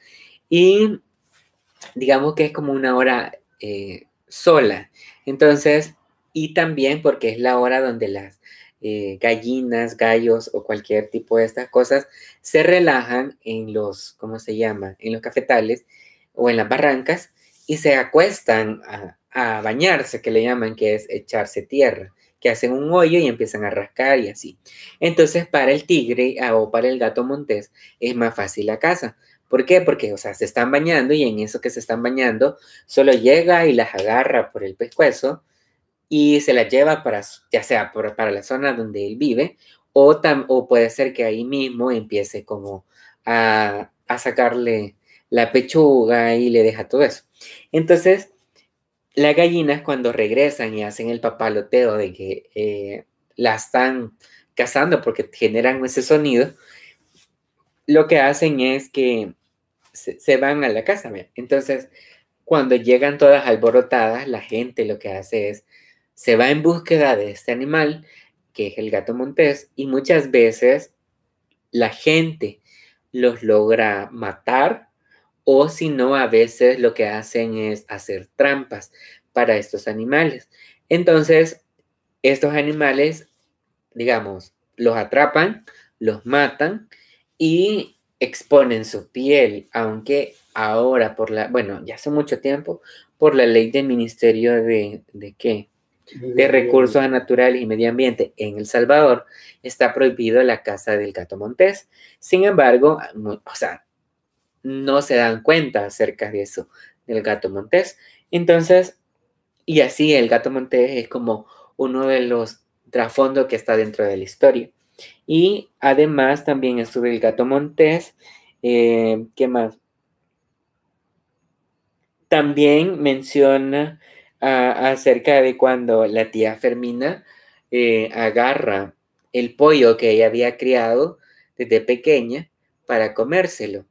S1: Y digamos que es como una hora eh, sola. Entonces, y también porque es la hora donde las eh, gallinas, gallos o cualquier tipo de estas cosas, se relajan en los, ¿cómo se llama?, en los cafetales o en las barrancas y se acuestan a, bañarse, que le llaman que es echarse tierra que hacen un hoyo y empiezan a rascar y así. Entonces, para el tigre ah, o para el gato montés es más fácil la caza. ¿Por qué? Porque, o sea, se están bañando y en eso que se están bañando, solo llega y las agarra por el pescuezo y se la lleva para, ya sea para la zona donde él vive, o, o puede ser que ahí mismo empiece como a, sacarle la pechuga y le deja todo eso. Entonces, las gallinas cuando regresan y hacen el papaloteo de que eh, la están cazando porque generan ese sonido, lo que hacen es que se, van a la casa. Entonces, cuando llegan todas alborotadas, la gente lo que hace es se va en búsqueda de este animal, que es el gato montés, y muchas veces la gente los logra matar o si no, a veces lo que hacen es hacer trampas para estos animales. Entonces, estos animales, digamos, los atrapan, los matan y exponen su piel, aunque ahora por la, bueno, ya hace mucho tiempo, por la ley del Ministerio de, ¿de qué?
S2: de Recursos
S1: Naturales y Medio Ambiente en El Salvador, está prohibido la caza del gato montés. Sin embargo, o sea, no se dan cuenta acerca de eso, del gato montés. Entonces, y así el gato montés es como uno de los trasfondos que está dentro de la historia. Y además también sobre el gato montés. Eh, ¿Qué más? También menciona acerca de cuando la tía Fermina eh, agarra el pollo que ella había criado desde pequeña para comérselo.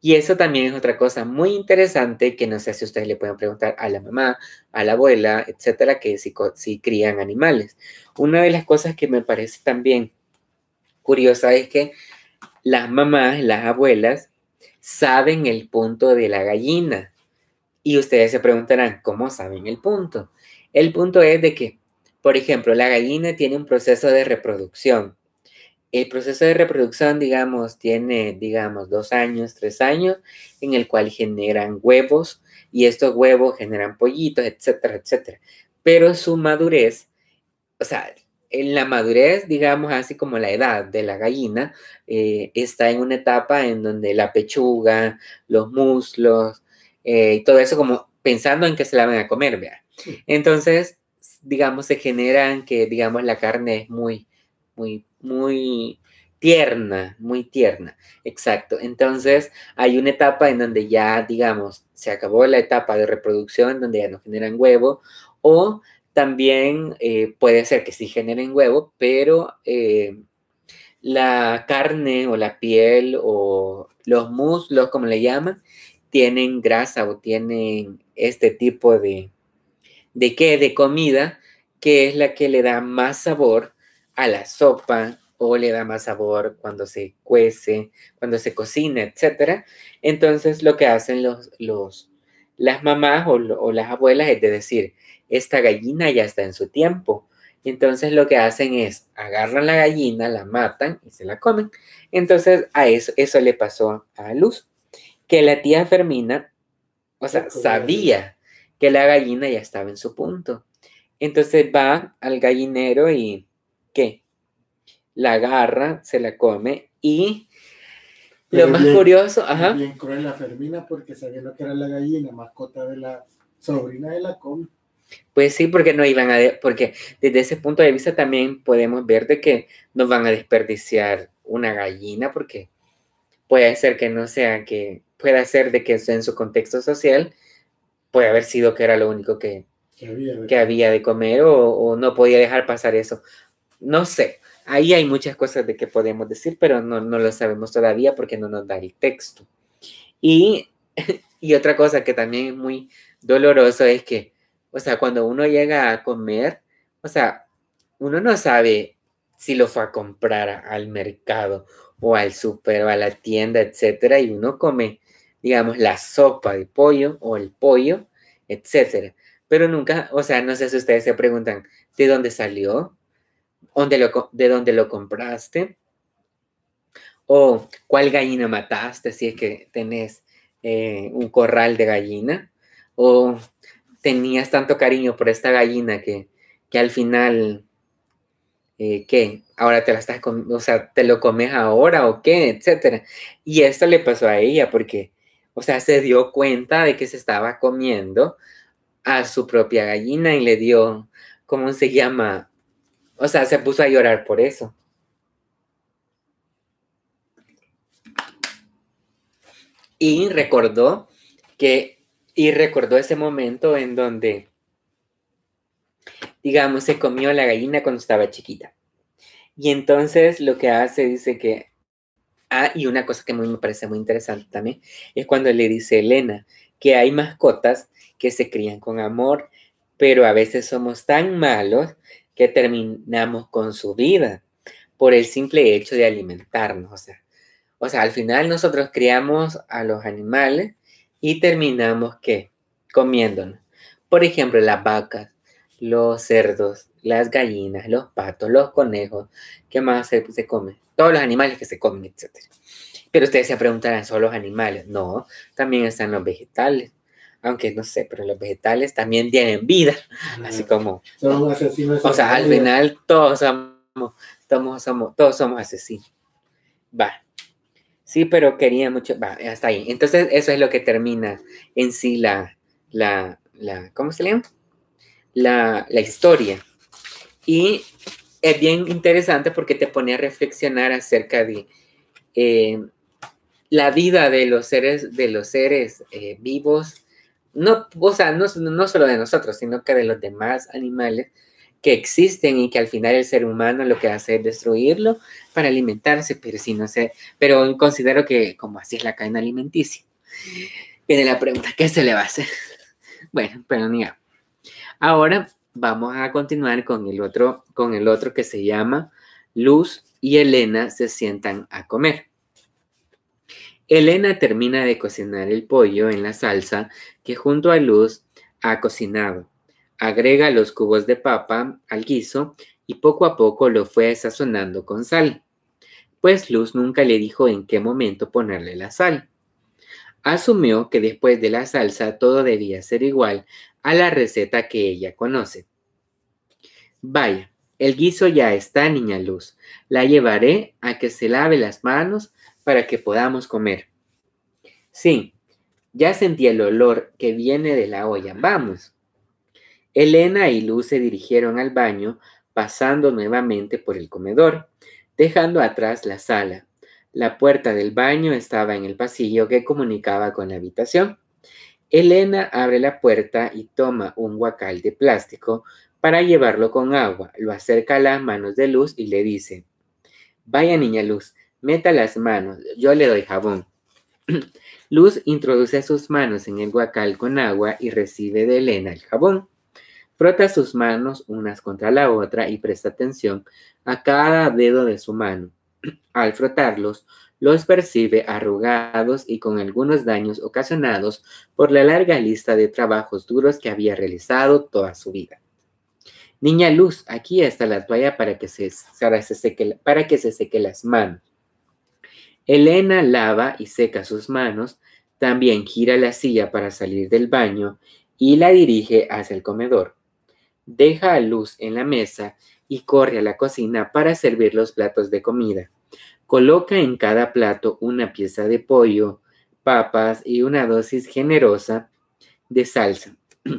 S1: Y eso también es otra cosa muy interesante que no sé si ustedes le pueden preguntar a la mamá, a la abuela, etcétera, que si, si crían animales. Una de las cosas que me parece también curiosa es que las mamás, las abuelas, saben el punto de la gallina. Y ustedes se preguntarán, ¿cómo saben el punto? El punto es de que, por ejemplo, la gallina tiene un proceso de reproducción. El proceso de reproducción, digamos, tiene, digamos, dos años, tres años, en el cual generan huevos y estos huevos generan pollitos, etcétera, etcétera. Pero su madurez, o sea, en la madurez, digamos, así como la edad de la gallina, eh, está en una etapa en donde la pechuga, los muslos, eh, y todo eso como pensando en que se la van a comer, ¿verdad? Entonces, digamos, se generan que, digamos, la carne es muy, muy, muy tierna, muy tierna, exacto. Entonces, hay una etapa en donde ya, digamos, se acabó la etapa de reproducción, donde ya no generan huevo, o también eh, puede ser que sí generen huevo, pero eh, la carne o la piel o los muslos, como le llaman, tienen grasa o tienen este tipo de, de qué, de comida, que es la que le da más sabor a la sopa o le da más sabor cuando se cuece, cuando se cocina, etc. Entonces lo que hacen los, las mamás o, las abuelas es de decir, esta gallina ya está en su tiempo. Entonces lo que hacen es agarran la gallina, la matan y se la comen. Entonces a eso, eso le pasó a Luz que la tía Fermina, o sea, sabía que la gallina ya estaba en su punto. Entonces va al gallinero y ¿qué? La agarra, se la come y
S2: lo más curioso, ajá. Bien cruel la Fermina porque sabiendo que era la gallina, mascota de la sobrina de la come.
S1: Pues sí, porque no iban a, porque desde ese punto de vista también podemos ver de que nos van a desperdiciar una gallina porque puede ser que no sea que puede ser de que en su contexto social puede haber sido que era lo único que, había, de comer o, no podía dejar pasar eso. No sé, ahí hay muchas cosas de que podemos decir, pero no, lo sabemos todavía porque no nos da el texto. Y, y otra cosa que también es muy doloroso es que, o sea, cuando uno llega a comer, o sea, uno no sabe si lo fue a comprar al mercado o al super o a la tienda, etcétera, y uno come digamos, la sopa de pollo o el pollo, etcétera. Pero nunca, o sea, no sé si ustedes se preguntan, ¿de dónde salió? ¿Dónde lo, ¿De dónde lo compraste? ¿O cuál gallina mataste si es que tenés eh, un corral de gallina? ¿O tenías tanto cariño por esta gallina que, al final, eh, ¿qué? Ahora te la estás, o sea, te lo comes ahora o qué, etcétera. Y esto le pasó a ella porque o sea, se dio cuenta de que se estaba comiendo a su propia gallina y le dio, ¿cómo se llama? O sea, se puso a llorar por eso. Y recordó que, y recordó ese momento en donde, digamos, se comió la gallina cuando estaba chiquita. Y entonces lo que hace dice que Ah, y una cosa que me parece muy interesante también es cuando le dice Elena que hay mascotas que se crían con amor, pero a veces somos tan malos que terminamos con su vida por el simple hecho de alimentarnos. O sea, al final nosotros criamos a los animales y terminamos ¿qué? comiéndonos. Por ejemplo, las vacas, los cerdos, las gallinas, los patos, los conejos. ¿Qué más se, se come? todos los animales que se comen, etc. Pero ustedes se preguntarán, ¿solo los animales? No, también están los vegetales. Aunque no sé, pero los vegetales también tienen vida. Así como. Somos asesinos. O sea, al final todos somos, todos somos, todos somos asesinos. Va. Sí, pero quería mucho. Va, hasta ahí. Entonces, eso es lo que termina en sí la. la, la ¿Cómo se llama? La, la historia. Y es bien interesante porque te pone a reflexionar acerca de eh, la vida de los seres, de los seres eh, vivos, no, o sea, no, no, solo de nosotros, sino que de los demás animales que existen y que al final el ser humano lo que hace es destruirlo para alimentarse, pero si no sé, pero considero que como así es la cadena alimenticia. Viene la pregunta, ¿qué se le va a hacer? Bueno, pero ni Ahora, vamos a continuar con el otro, con el otro que se llama Luz y Elena se sientan a comer. Elena termina de cocinar el pollo en la salsa que junto a Luz ha cocinado. Agrega los cubos de papa al guiso y poco a poco lo fue sazonando con sal, pues Luz nunca le dijo en qué momento ponerle la sal. Asumió que después de la salsa todo debía ser igual a la receta que ella conoce. Vaya, el guiso ya está, niña Luz. La llevaré a que se lave las manos para que podamos comer. Sí, ya sentí el olor que viene de la olla. Vamos. Elena y Luz se dirigieron al baño, pasando nuevamente por el comedor, dejando atrás la sala, la puerta del baño estaba en el pasillo que comunicaba con la habitación. Elena abre la puerta y toma un guacal de plástico para llevarlo con agua. Lo acerca a las manos de Luz y le dice, Vaya niña Luz, meta las manos, yo le doy jabón. Luz introduce sus manos en el guacal con agua y recibe de Elena el jabón. Frota sus manos unas contra la otra y presta atención a cada dedo de su mano al frotarlos, los percibe arrugados y con algunos daños ocasionados por la larga lista de trabajos duros que había realizado toda su vida. Niña Luz, aquí está la toalla para que se, seque, para que se seque las manos. Elena lava y seca sus manos, también gira la silla para salir del baño y la dirige hacia el comedor. Deja a Luz en la mesa y corre a la cocina para servir los platos de comida. Coloca en cada plato una pieza de pollo, papas y una dosis generosa de salsa.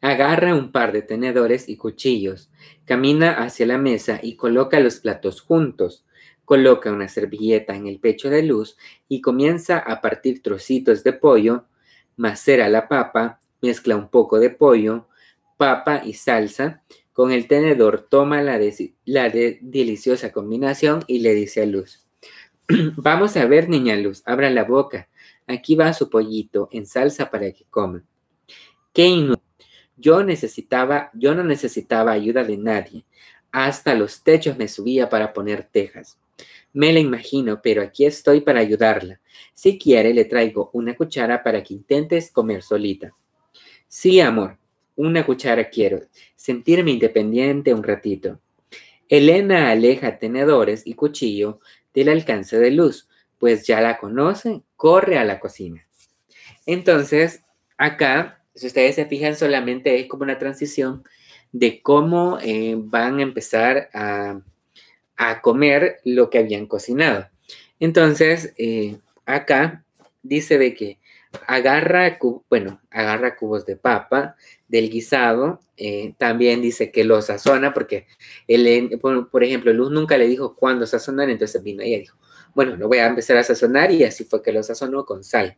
S1: Agarra un par de tenedores y cuchillos, camina hacia la mesa y coloca los platos juntos. Coloca una servilleta en el pecho de luz y comienza a partir trocitos de pollo, macera la papa, mezcla un poco de pollo, papa y salsa con el tenedor toma la, deliciosa combinación y le dice a Luz, vamos a ver, niña Luz, abra la boca. Aquí va su pollito en salsa para que coma. Qué inútil. Yo necesitaba, yo no necesitaba ayuda de nadie. Hasta los techos me subía para poner tejas. Me la imagino, pero aquí estoy para ayudarla. Si quiere, le traigo una cuchara para que intentes comer solita. Sí, amor, una cuchara quiero. Sentirme independiente un ratito. Elena aleja tenedores y cuchillo del alcance de luz, pues ya la conoce, corre a la cocina. Entonces, acá, si ustedes se fijan, solamente es como una transición de cómo eh, van a empezar a, comer lo que habían cocinado. Entonces, eh, acá dice de que agarra, bueno, agarra cubos de papa del guisado, eh, también dice que lo sazona, porque por, ejemplo, Luz nunca le dijo cuándo sazonar, entonces vino ella y dijo, bueno, lo voy a empezar a sazonar y así fue que lo sazonó con sal.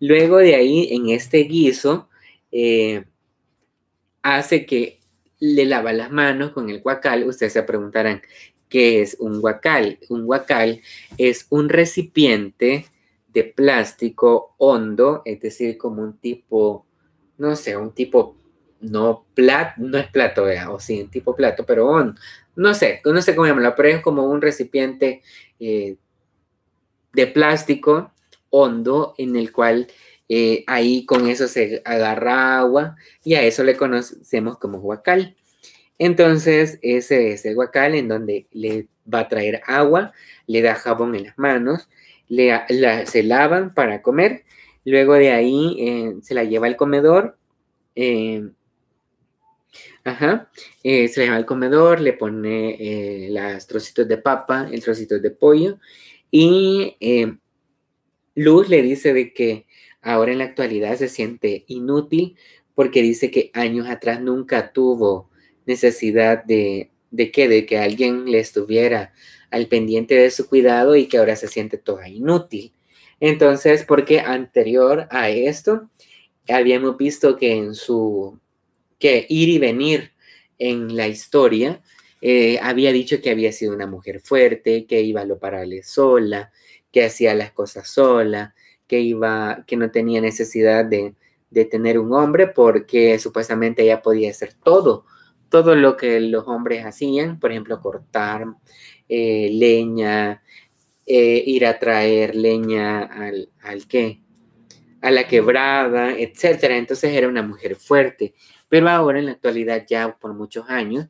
S1: Luego de ahí, en este guiso, eh, hace que le lava las manos con el guacal. Ustedes se preguntarán, ¿qué es un guacal? Un guacal es un recipiente de plástico hondo, es decir, como un tipo, no sé, un tipo, no plato, no es plato, o sí, un tipo plato, pero no sé, no sé cómo llamarlo, pero es como un recipiente eh, de plástico hondo en el cual eh, ahí con eso se agarra agua y a eso le conocemos como huacal. Entonces, ese es el guacal en donde le va a traer agua, le da jabón en las manos, se lavan para comer, luego de ahí eh, se la lleva al comedor, eh, ajá, eh, se la lleva al comedor, le pone los trocitos de papa, el trocito de pollo y Luz le dice de que ahora en la actualidad se siente inútil porque dice que años atrás nunca tuvo necesidad de ¿De qué? De que alguien le estuviera al pendiente de su cuidado y que ahora se siente toda inútil. Entonces, porque anterior a esto, habíamos visto que en su, que ir y venir en la historia, eh, había dicho que había sido una mujer fuerte, que iba a lo pararle sola, que hacía las cosas sola, que iba, que no tenía necesidad de, de tener un hombre porque supuestamente ella podía hacer todo todo lo que los hombres hacían, por ejemplo, cortar eh, leña, eh, ir a traer leña al, al qué, a la quebrada, etcétera. Entonces era una mujer fuerte, pero ahora en la actualidad ya por muchos años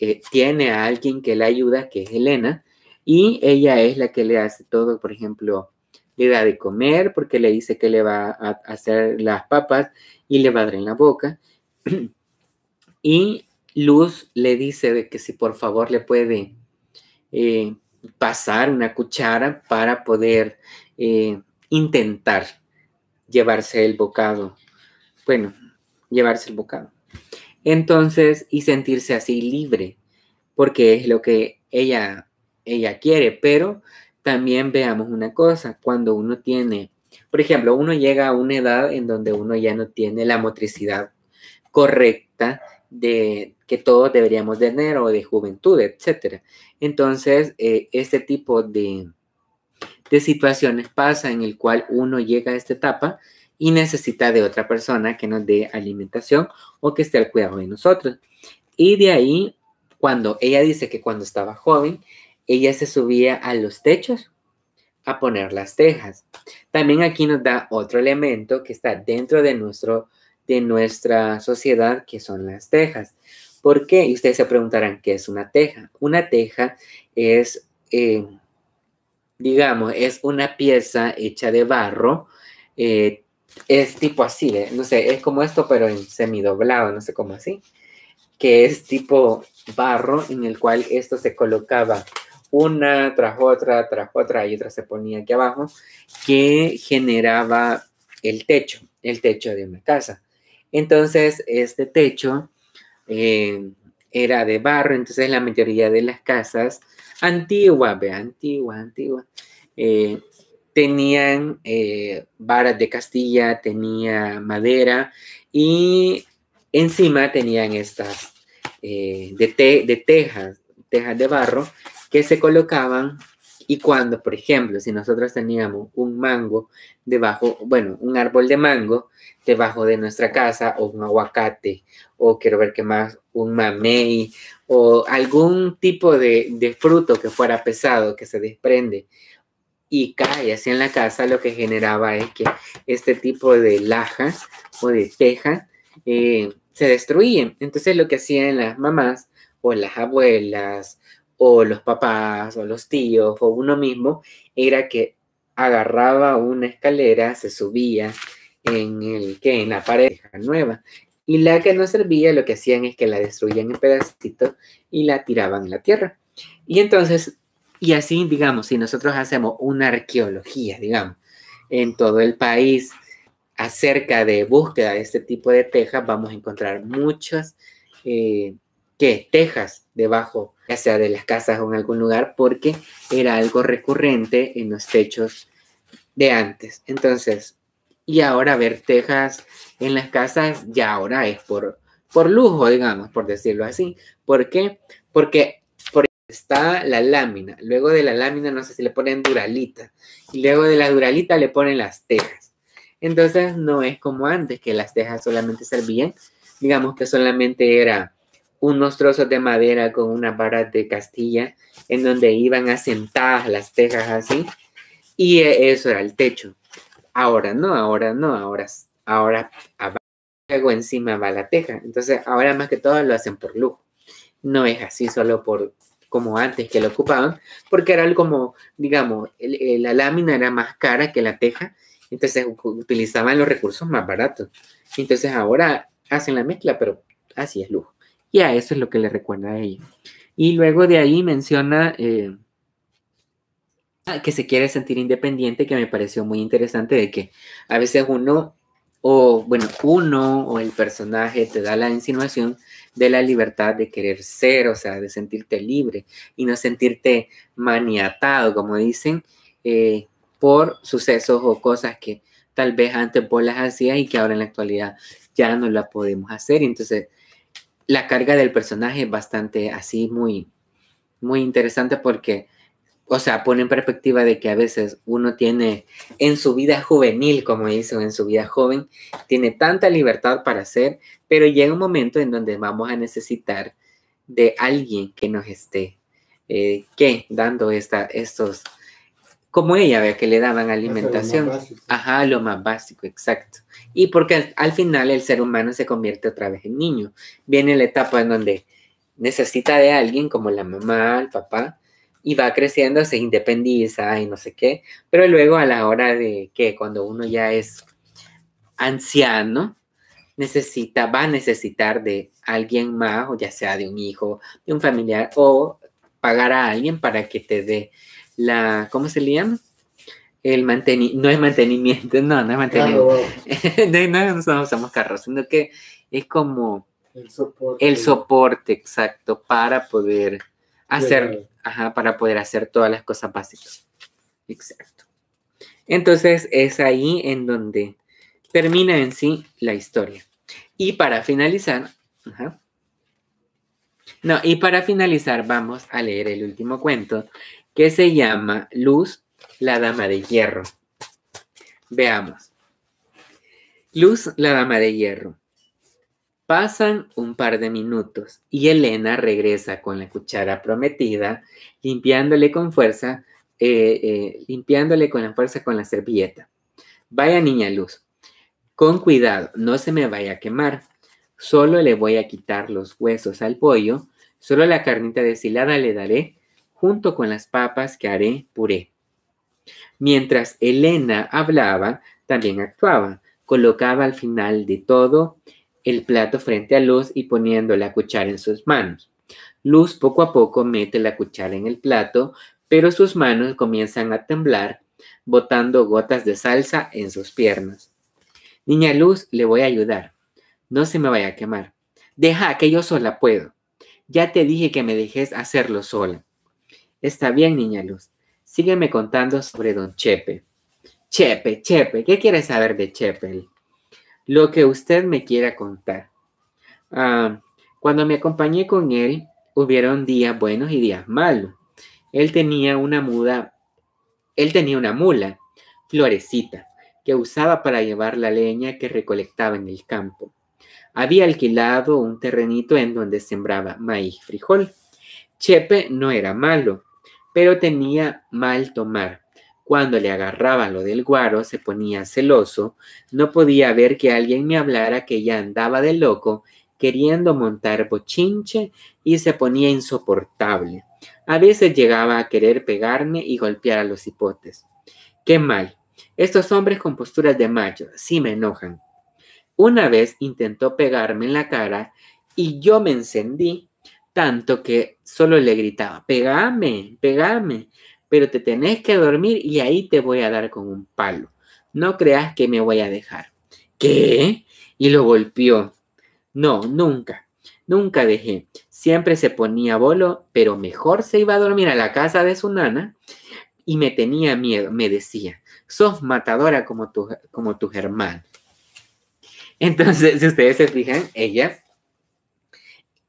S1: eh, tiene a alguien que la ayuda, que es Elena, y ella es la que le hace todo, por ejemplo, le da de comer porque le dice que le va a hacer las papas y le va a dar en la boca. y Luz le dice que si por favor le puede eh, pasar una cuchara para poder eh, intentar llevarse el bocado. Bueno, llevarse el bocado. Entonces, y sentirse así libre, porque es lo que ella, ella quiere, pero también veamos una cosa, cuando uno tiene, por ejemplo, uno llega a una edad en donde uno ya no tiene la motricidad correcta de, que todos deberíamos de tener o de juventud, etc. Entonces, eh, este tipo de, de situaciones pasa en el cual uno llega a esta etapa y necesita de otra persona que nos dé alimentación o que esté al cuidado de nosotros. Y de ahí, cuando ella dice que cuando estaba joven, ella se subía a los techos a poner las tejas. También aquí nos da otro elemento que está dentro de, nuestro, de nuestra sociedad, que son las tejas. ¿Por qué? Y ustedes se preguntarán, ¿qué es una teja? Una teja es, eh, digamos, es una pieza hecha de barro. Eh, es tipo así, eh, no sé, es como esto, pero en semidoblado, no sé cómo así. Que es tipo barro en el cual esto se colocaba una tras otra, tras otra, y otra se ponía aquí abajo, que generaba el techo, el techo de una casa. Entonces, este techo eh, era de barro, entonces la mayoría de las casas antiguas, ve, antigua, antigua, eh, tenían eh, varas de Castilla, tenía madera y encima tenían estas de, de tejas, tejas de barro que se colocaban y cuando, por ejemplo, si nosotros teníamos un mango debajo, bueno, un árbol de mango debajo de nuestra casa o un aguacate o quiero ver qué más, un mamey o algún tipo de, fruto que fuera pesado que se desprende y cae así en la casa, lo que generaba es que este tipo de lajas o de teja eh, se destruían. Entonces lo que hacían las mamás o las abuelas o los papás o los tíos o uno mismo era que agarraba una escalera, se subía en el que en la pareja nueva y la que no servía lo que hacían es que la destruían en pedacitos y la tiraban en la tierra. Y entonces, y así digamos, si nosotros hacemos una arqueología, digamos, en todo el país acerca de búsqueda de este tipo de tejas, vamos a encontrar muchas eh, tejas debajo ya sea de las casas o en algún lugar, porque era algo recurrente en los techos de antes. Entonces, y ahora ver tejas en las casas ya ahora es por, por lujo, digamos, por decirlo así. ¿Por qué? Porque por está la lámina, luego de la lámina no sé si le ponen duralita, y luego de la duralita le ponen las tejas. Entonces no es como antes que las tejas solamente servían, digamos que solamente era unos trozos de madera con una vara de Castilla en donde iban asentadas las tejas así y e, eso era el techo. Ahora no, ahora no, ahora, ahora abajo encima va la teja. Entonces ahora más que todo lo hacen por lujo. No es así solo por como antes que lo ocupaban, porque era como, digamos, la lámina era más cara que la teja, entonces utilizaban los recursos más baratos. Entonces ahora hacen la mezcla, pero así es lujo y a eso es lo que le recuerda a ella. Y luego de ahí menciona eh, ah, que se quiere sentir independiente, que me pareció muy interesante de que a veces uno, o bueno, uno o el personaje te da la insinuación de la libertad de querer ser, o sea, de sentirte libre y no sentirte maniatado, como dicen, eh, por sucesos o cosas que tal vez antes vos las hacías y que ahora en la actualidad ya no la podemos hacer. Entonces, la carga del personaje es bastante así, muy, muy interesante porque, o sea, pone en perspectiva de que a veces uno tiene en su vida juvenil, como hizo en su vida joven, tiene tanta libertad para hacer, pero llega un momento en donde vamos a necesitar de alguien que nos esté, eh, que dando esta, estos como ella, ¿ve? que le daban alimentación. Ajá, lo más básico, exacto. Y porque al, final el ser humano se convierte otra vez en niño. Viene la etapa en donde necesita de alguien como la mamá, el papá, y va creciendo, se independiza y no sé qué. Pero luego a la hora de que cuando uno ya es anciano, necesita, va a necesitar de alguien más, o ya sea de un hijo, de un familiar, o pagar a alguien para que te dé la, ¿cómo se le llama? El mantenimiento, no es mantenimiento, no, no es mantenimiento. no, no, no, carros, sino que es como el soporte, exacto para poder
S2: hacer,
S1: ajá, para poder hacer todas las cosas básicas. Exacto. Entonces es ahí en donde termina en sí la historia. Y para finalizar, no, y para finalizar vamos a leer el último cuento que se llama Luz, la Dama de Hierro. Veamos. Luz, la Dama de Hierro. Pasan un par de minutos y Elena regresa con la cuchara prometida, limpiándole con fuerza, eh, eh, limpiándole con la fuerza con la servilleta. Vaya niña Luz, con cuidado, no se me vaya a quemar. Solo le voy a quitar los huesos al pollo, solo la carnita deshilada le daré junto con las papas que haré puré. Mientras Elena hablaba, también actuaba. Colocaba al final de todo el plato frente a Luz y poniendo la cuchara en sus manos. Luz poco a poco mete la cuchara en el plato, pero sus manos comienzan a temblar, botando gotas de salsa en sus piernas. Niña Luz, le voy a ayudar. No se me vaya a quemar. Deja que yo sola puedo. Ya te dije que me dejes hacerlo sola. Está bien, niña Luz. Sígueme contando sobre don Chepe. Chepe, Chepe, ¿qué quiere saber de Chepe? Lo que usted me quiera contar. Ah, cuando me acompañé con él, hubieron días buenos y días malos. Él tenía una muda, él tenía una mula, Florecita, que usaba para llevar la leña que recolectaba en el campo. Había alquilado un terrenito en donde sembraba maíz, frijol. Chepe no era malo, pero tenía mal tomar. Cuando le agarraba lo del guaro, se ponía celoso, no podía ver que alguien me hablara que ya andaba de loco, queriendo montar bochinche y se ponía insoportable. A veces llegaba a querer pegarme y golpear a los hipotes. Qué mal. Estos hombres con posturas de macho, sí me enojan. Una vez intentó pegarme en la cara y yo me encendí tanto que solo le gritaba, pegame, pegame, pero te tenés que dormir y ahí te voy a dar con un palo. No creas que me voy a dejar. ¿Qué? Y lo golpeó. No, nunca, nunca dejé. Siempre se ponía bolo, pero mejor se iba a dormir a la casa de su nana y me tenía miedo, me decía, sos matadora como tu, como tu Germán. Entonces, si ustedes se fijan, ella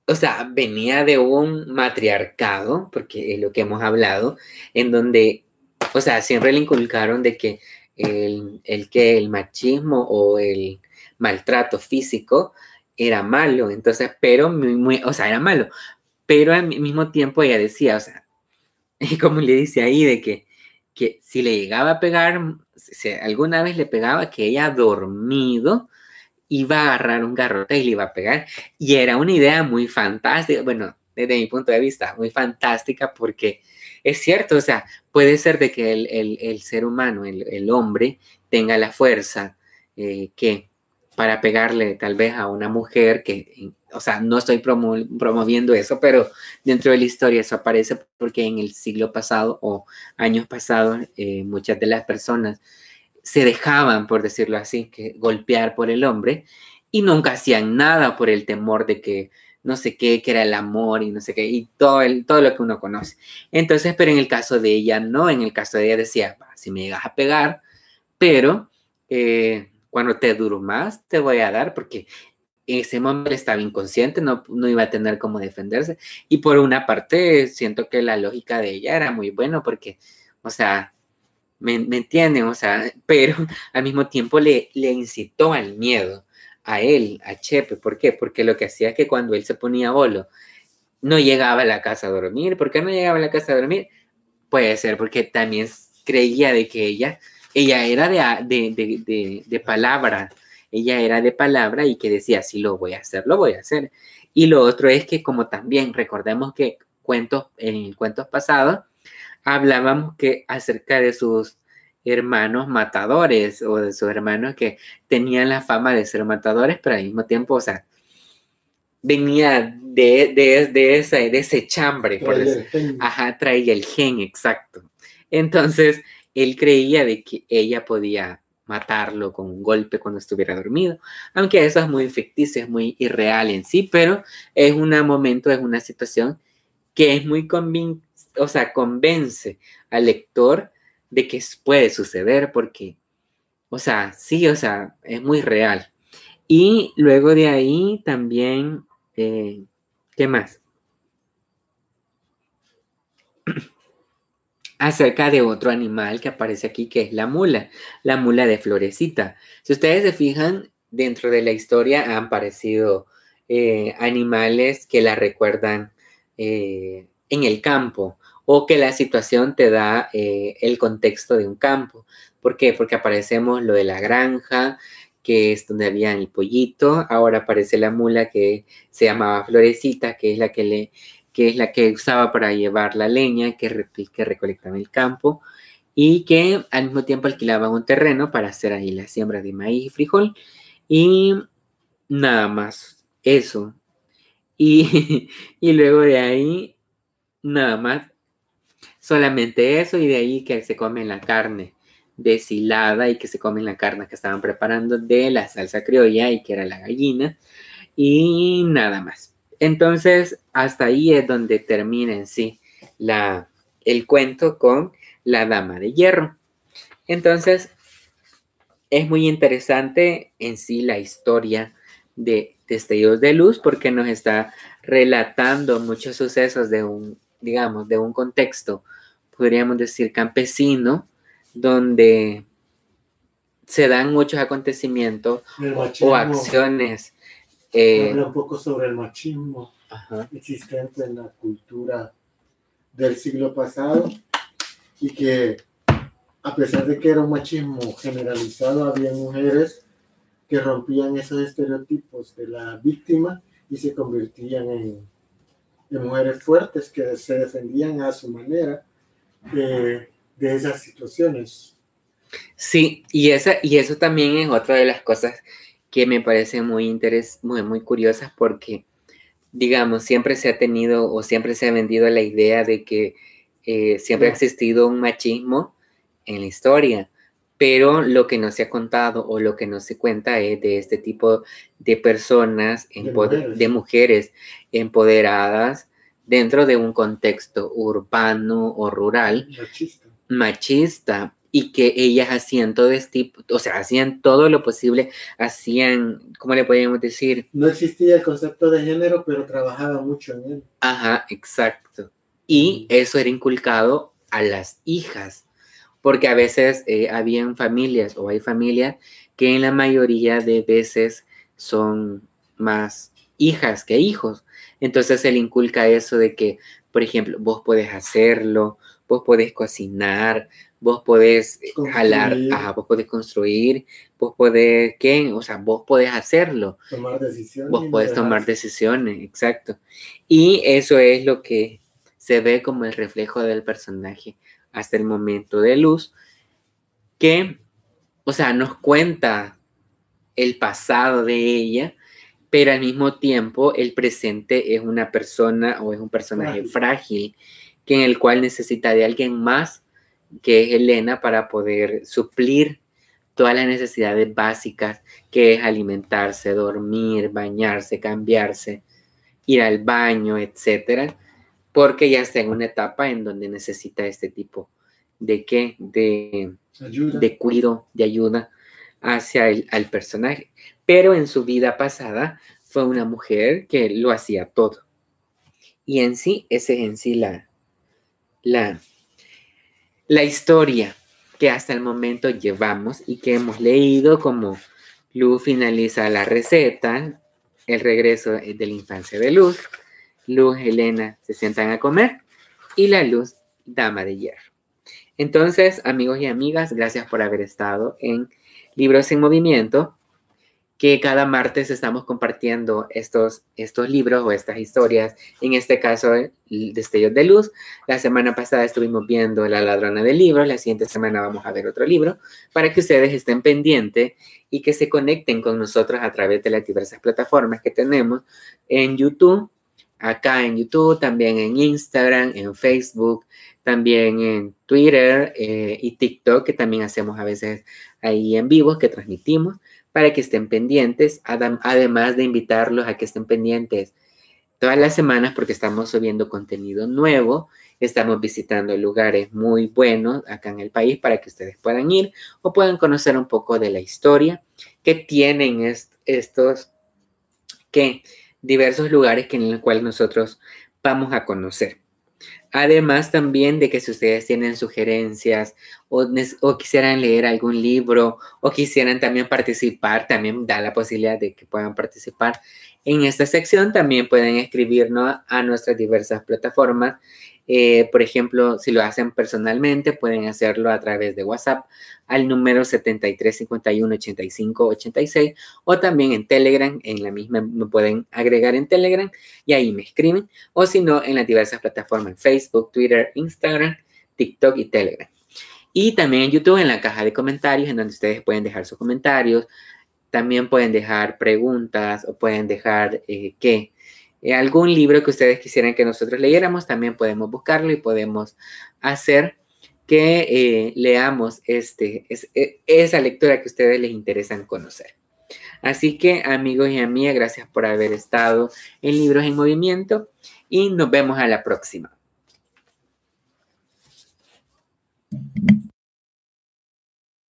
S1: o sea, venía de un matriarcado, porque es lo que hemos hablado, en donde, o sea, siempre le inculcaron de que el, que el machismo o el maltrato físico era malo, entonces, pero, o sea, era malo, pero al mismo tiempo ella decía, o sea, como le dice ahí, de que, que si le llegaba a pegar, alguna vez le pegaba, que ella dormido iba a agarrar un garrote y le iba a pegar. Y era una idea muy fantástica, bueno, desde mi punto de vista, muy fantástica porque es cierto, o sea, puede ser de que el, ser humano, el, hombre, tenga la fuerza eh, que para pegarle tal vez a una mujer que, o sea, no estoy promoviendo eso, pero dentro de la historia eso aparece porque en el siglo pasado o años pasados eh, muchas de las personas se dejaban, por decirlo así, que golpear por el hombre y nunca hacían nada por el temor de que no sé qué, que era el amor y no sé qué, y todo, todo lo que uno conoce. Entonces, pero en el caso de ella no, en el caso de ella decía, si me llegas a pegar, pero eh, cuando te duro más, te voy a dar porque ese hombre estaba inconsciente, no, no iba a tener cómo defenderse. Y por una parte, siento que la lógica de ella era muy buena porque, o sea, ¿Me, entienden? O sea, pero al mismo tiempo le, le incitó al miedo a él, a Chepe. ¿Por qué? Porque lo que hacía es que cuando él se ponía bolo, no llegaba a la casa a dormir. ¿Por qué no llegaba a la casa a dormir? Puede ser porque también creía de que ella, ella era de, de, de, de, palabra. Ella era de palabra y que decía, si lo voy a hacer, lo voy a hacer. Y lo otro es que como también recordemos que cuentos, en cuentos pasados, hablábamos que acerca de sus hermanos matadores o de sus hermanos que tenían la fama de ser matadores, pero al mismo tiempo, o sea, venía de, de ese chambre, por Ajá, traía el gen, exacto. Entonces, él creía de que ella podía matarlo con un golpe cuando estuviera dormido, aunque eso es muy ficticio, es muy irreal en sí, pero es un momento, es una situación que es muy convincente o sea, convence al lector de que puede suceder porque, o sea, sí, o sea, es muy real. Y luego de ahí también, eh, ¿qué más? acerca de otro animal que aparece aquí, que es la mula, la mula de Florecita. Si ustedes se fijan, dentro de la historia han aparecido eh, animales que la recuerdan eh, en el campo, o que la situación te da eh, el contexto de un campo. ¿Por qué? Porque aparecemos lo de la granja, que es donde había el pollito, ahora aparece la mula que se llamaba Florecita, que es la que, le, que, es la que usaba para llevar la leña, que, que recolectaba el campo, y que al mismo tiempo alquilaban un terreno para hacer ahí la siembra de maíz y frijol, y nada más, eso. Y, y luego de ahí, nada más, solamente eso y de ahí que se comen la carne deshilada y que se comen la carne que estaban preparando de la salsa criolla y que era la gallina y nada más. Entonces, hasta ahí es donde termina en sí la, el cuento con la dama de hierro. Entonces, es muy interesante en sí la historia de Destellos de Luz porque nos está relatando muchos sucesos de un, digamos, de un contexto podríamos decir, campesino, donde se dan muchos acontecimientos o acciones.
S2: Eh, habla un poco sobre el machismo existente en la cultura del siglo pasado y que a pesar de que era un machismo generalizado, había mujeres que rompían esos estereotipos de la víctima y se convertían en, en mujeres fuertes que se defendían a su manera de, esas situaciones.
S1: Sí, y, esa, y eso también es otra de las cosas que me parece muy, interes, muy, muy curiosas porque, digamos, siempre se ha tenido o siempre se ha vendido la idea de que eh, siempre ha existido un machismo en la historia, pero lo que no se ha contado o lo que no se cuenta es de este tipo de personas, de mujeres empoderadas dentro de un contexto urbano o rural machista, y que ellas hacían todo este tipo, o sea, hacían todo lo posible, hacían, ¿cómo le podríamos decir?
S2: No existía el concepto de género, pero trabajaba mucho en él.
S1: Ajá, exacto. Y eso era inculcado a las hijas, porque a veces eh, habían familias o hay familias que en la mayoría de veces son más hijas que hijos. Entonces él inculca eso de que, por ejemplo, vos podés hacerlo, vos podés cocinar, vos podés eh, jalar, vos podés construir, vos podés, ¿qué? O sea, vos podés hacerlo.
S2: Vos podés tomar
S1: decisiones, exacto. Y eso es lo que se ve como el reflejo del personaje hasta el momento de luz, que, o sea, nos cuenta el pasado de ella, pero al mismo tiempo el presente es una persona o es un personaje frágil, que en el cual necesita de alguien más que es Elena para poder suplir todas las necesidades básicas que es alimentarse, dormir, bañarse, cambiarse, ir al baño, etcétera, porque ya está en una etapa en donde necesita este tipo de qué, de, de cuido, de ayuda hacia el personaje, pero en su vida pasada fue una mujer que lo hacía todo. Y en sí, esa es en sí la, la, la historia que hasta el momento llevamos y que hemos leído como Luz finaliza la receta, el regreso eh, de la infancia de Luz, Luz, Elena se sientan a comer y la Luz, dama de hierro. Entonces, amigos y amigas, gracias por haber estado en Libros en Movimiento, que cada martes estamos compartiendo estos, estos libros o estas historias. En este caso, Destellos de Luz. La semana pasada estuvimos viendo La ladrona de libros. La siguiente semana vamos a ver otro libro para que ustedes estén pendientes y que se conecten con nosotros a través de las diversas plataformas que tenemos en YouTube, acá en YouTube, también en Instagram, en Facebook, también en Twitter eh, y TikTok, que también hacemos a veces ahí en vivo, que transmitimos, para que estén pendientes, además de invitarlos a que estén pendientes todas las semanas porque estamos subiendo contenido nuevo, estamos visitando lugares muy buenos acá en el país para que ustedes puedan ir o puedan conocer un poco de la historia que tienen estos que diversos lugares en los cuales nosotros vamos a conocer. Además también de que si ustedes tienen sugerencias o, o, quisieran leer algún libro o quisieran también participar, también da la posibilidad de que puedan participar en esta sección. También pueden escribirnos a nuestras diversas plataformas eh, por ejemplo, si lo hacen personalmente, pueden hacerlo a través de WhatsApp al número 73 51 o también en Telegram, en la misma me pueden agregar en Telegram y ahí me escriben o si no en las diversas plataformas Facebook, Twitter, Instagram, TikTok y Telegram. Y también en YouTube, en la caja de comentarios, en donde ustedes pueden dejar sus comentarios, también pueden dejar preguntas o pueden dejar eh, qué eh, algún libro que ustedes quisieran que nosotros leyéramos, también podemos buscarlo y podemos hacer que eh, leamos este, e, esa lectura que ustedes les interesan conocer. Así que amigos y amigas, gracias por haber estado en Libros en Movimiento y nos vemos a la próxima.